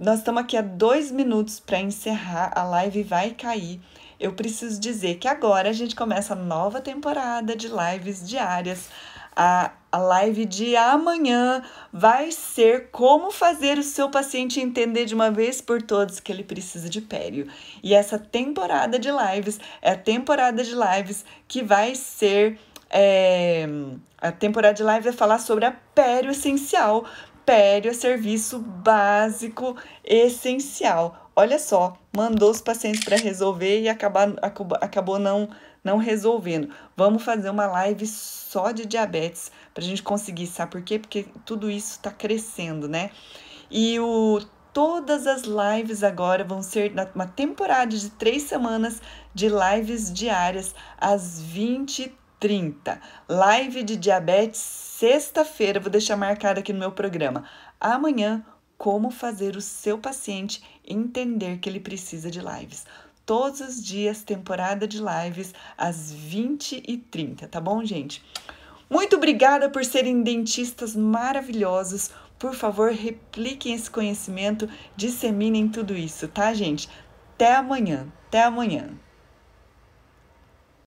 Nós estamos aqui a dois minutos para encerrar, a live vai cair. Eu preciso dizer que agora a gente começa a nova temporada de lives diárias a, a live de amanhã vai ser como fazer o seu paciente entender de uma vez por todas que ele precisa de pério. E essa temporada de lives é a temporada de lives que vai ser. É, a temporada de live vai é falar sobre a pério essencial. Pério é serviço básico essencial. Olha só, mandou os pacientes para resolver e acabar, acabou não não resolvendo. Vamos fazer uma live só de diabetes para a gente conseguir, sabe por quê? Porque tudo isso está crescendo, né? E o todas as lives agora vão ser uma temporada de três semanas de lives diárias às 20 30 Live de diabetes, sexta-feira. Vou deixar marcado aqui no meu programa. Amanhã, como fazer o seu paciente entender que ele precisa de lives todos os dias, temporada de lives às 20h30, tá bom, gente? Muito obrigada por serem dentistas maravilhosos. Por favor, repliquem esse conhecimento, disseminem tudo isso, tá, gente? Até amanhã. Até amanhã.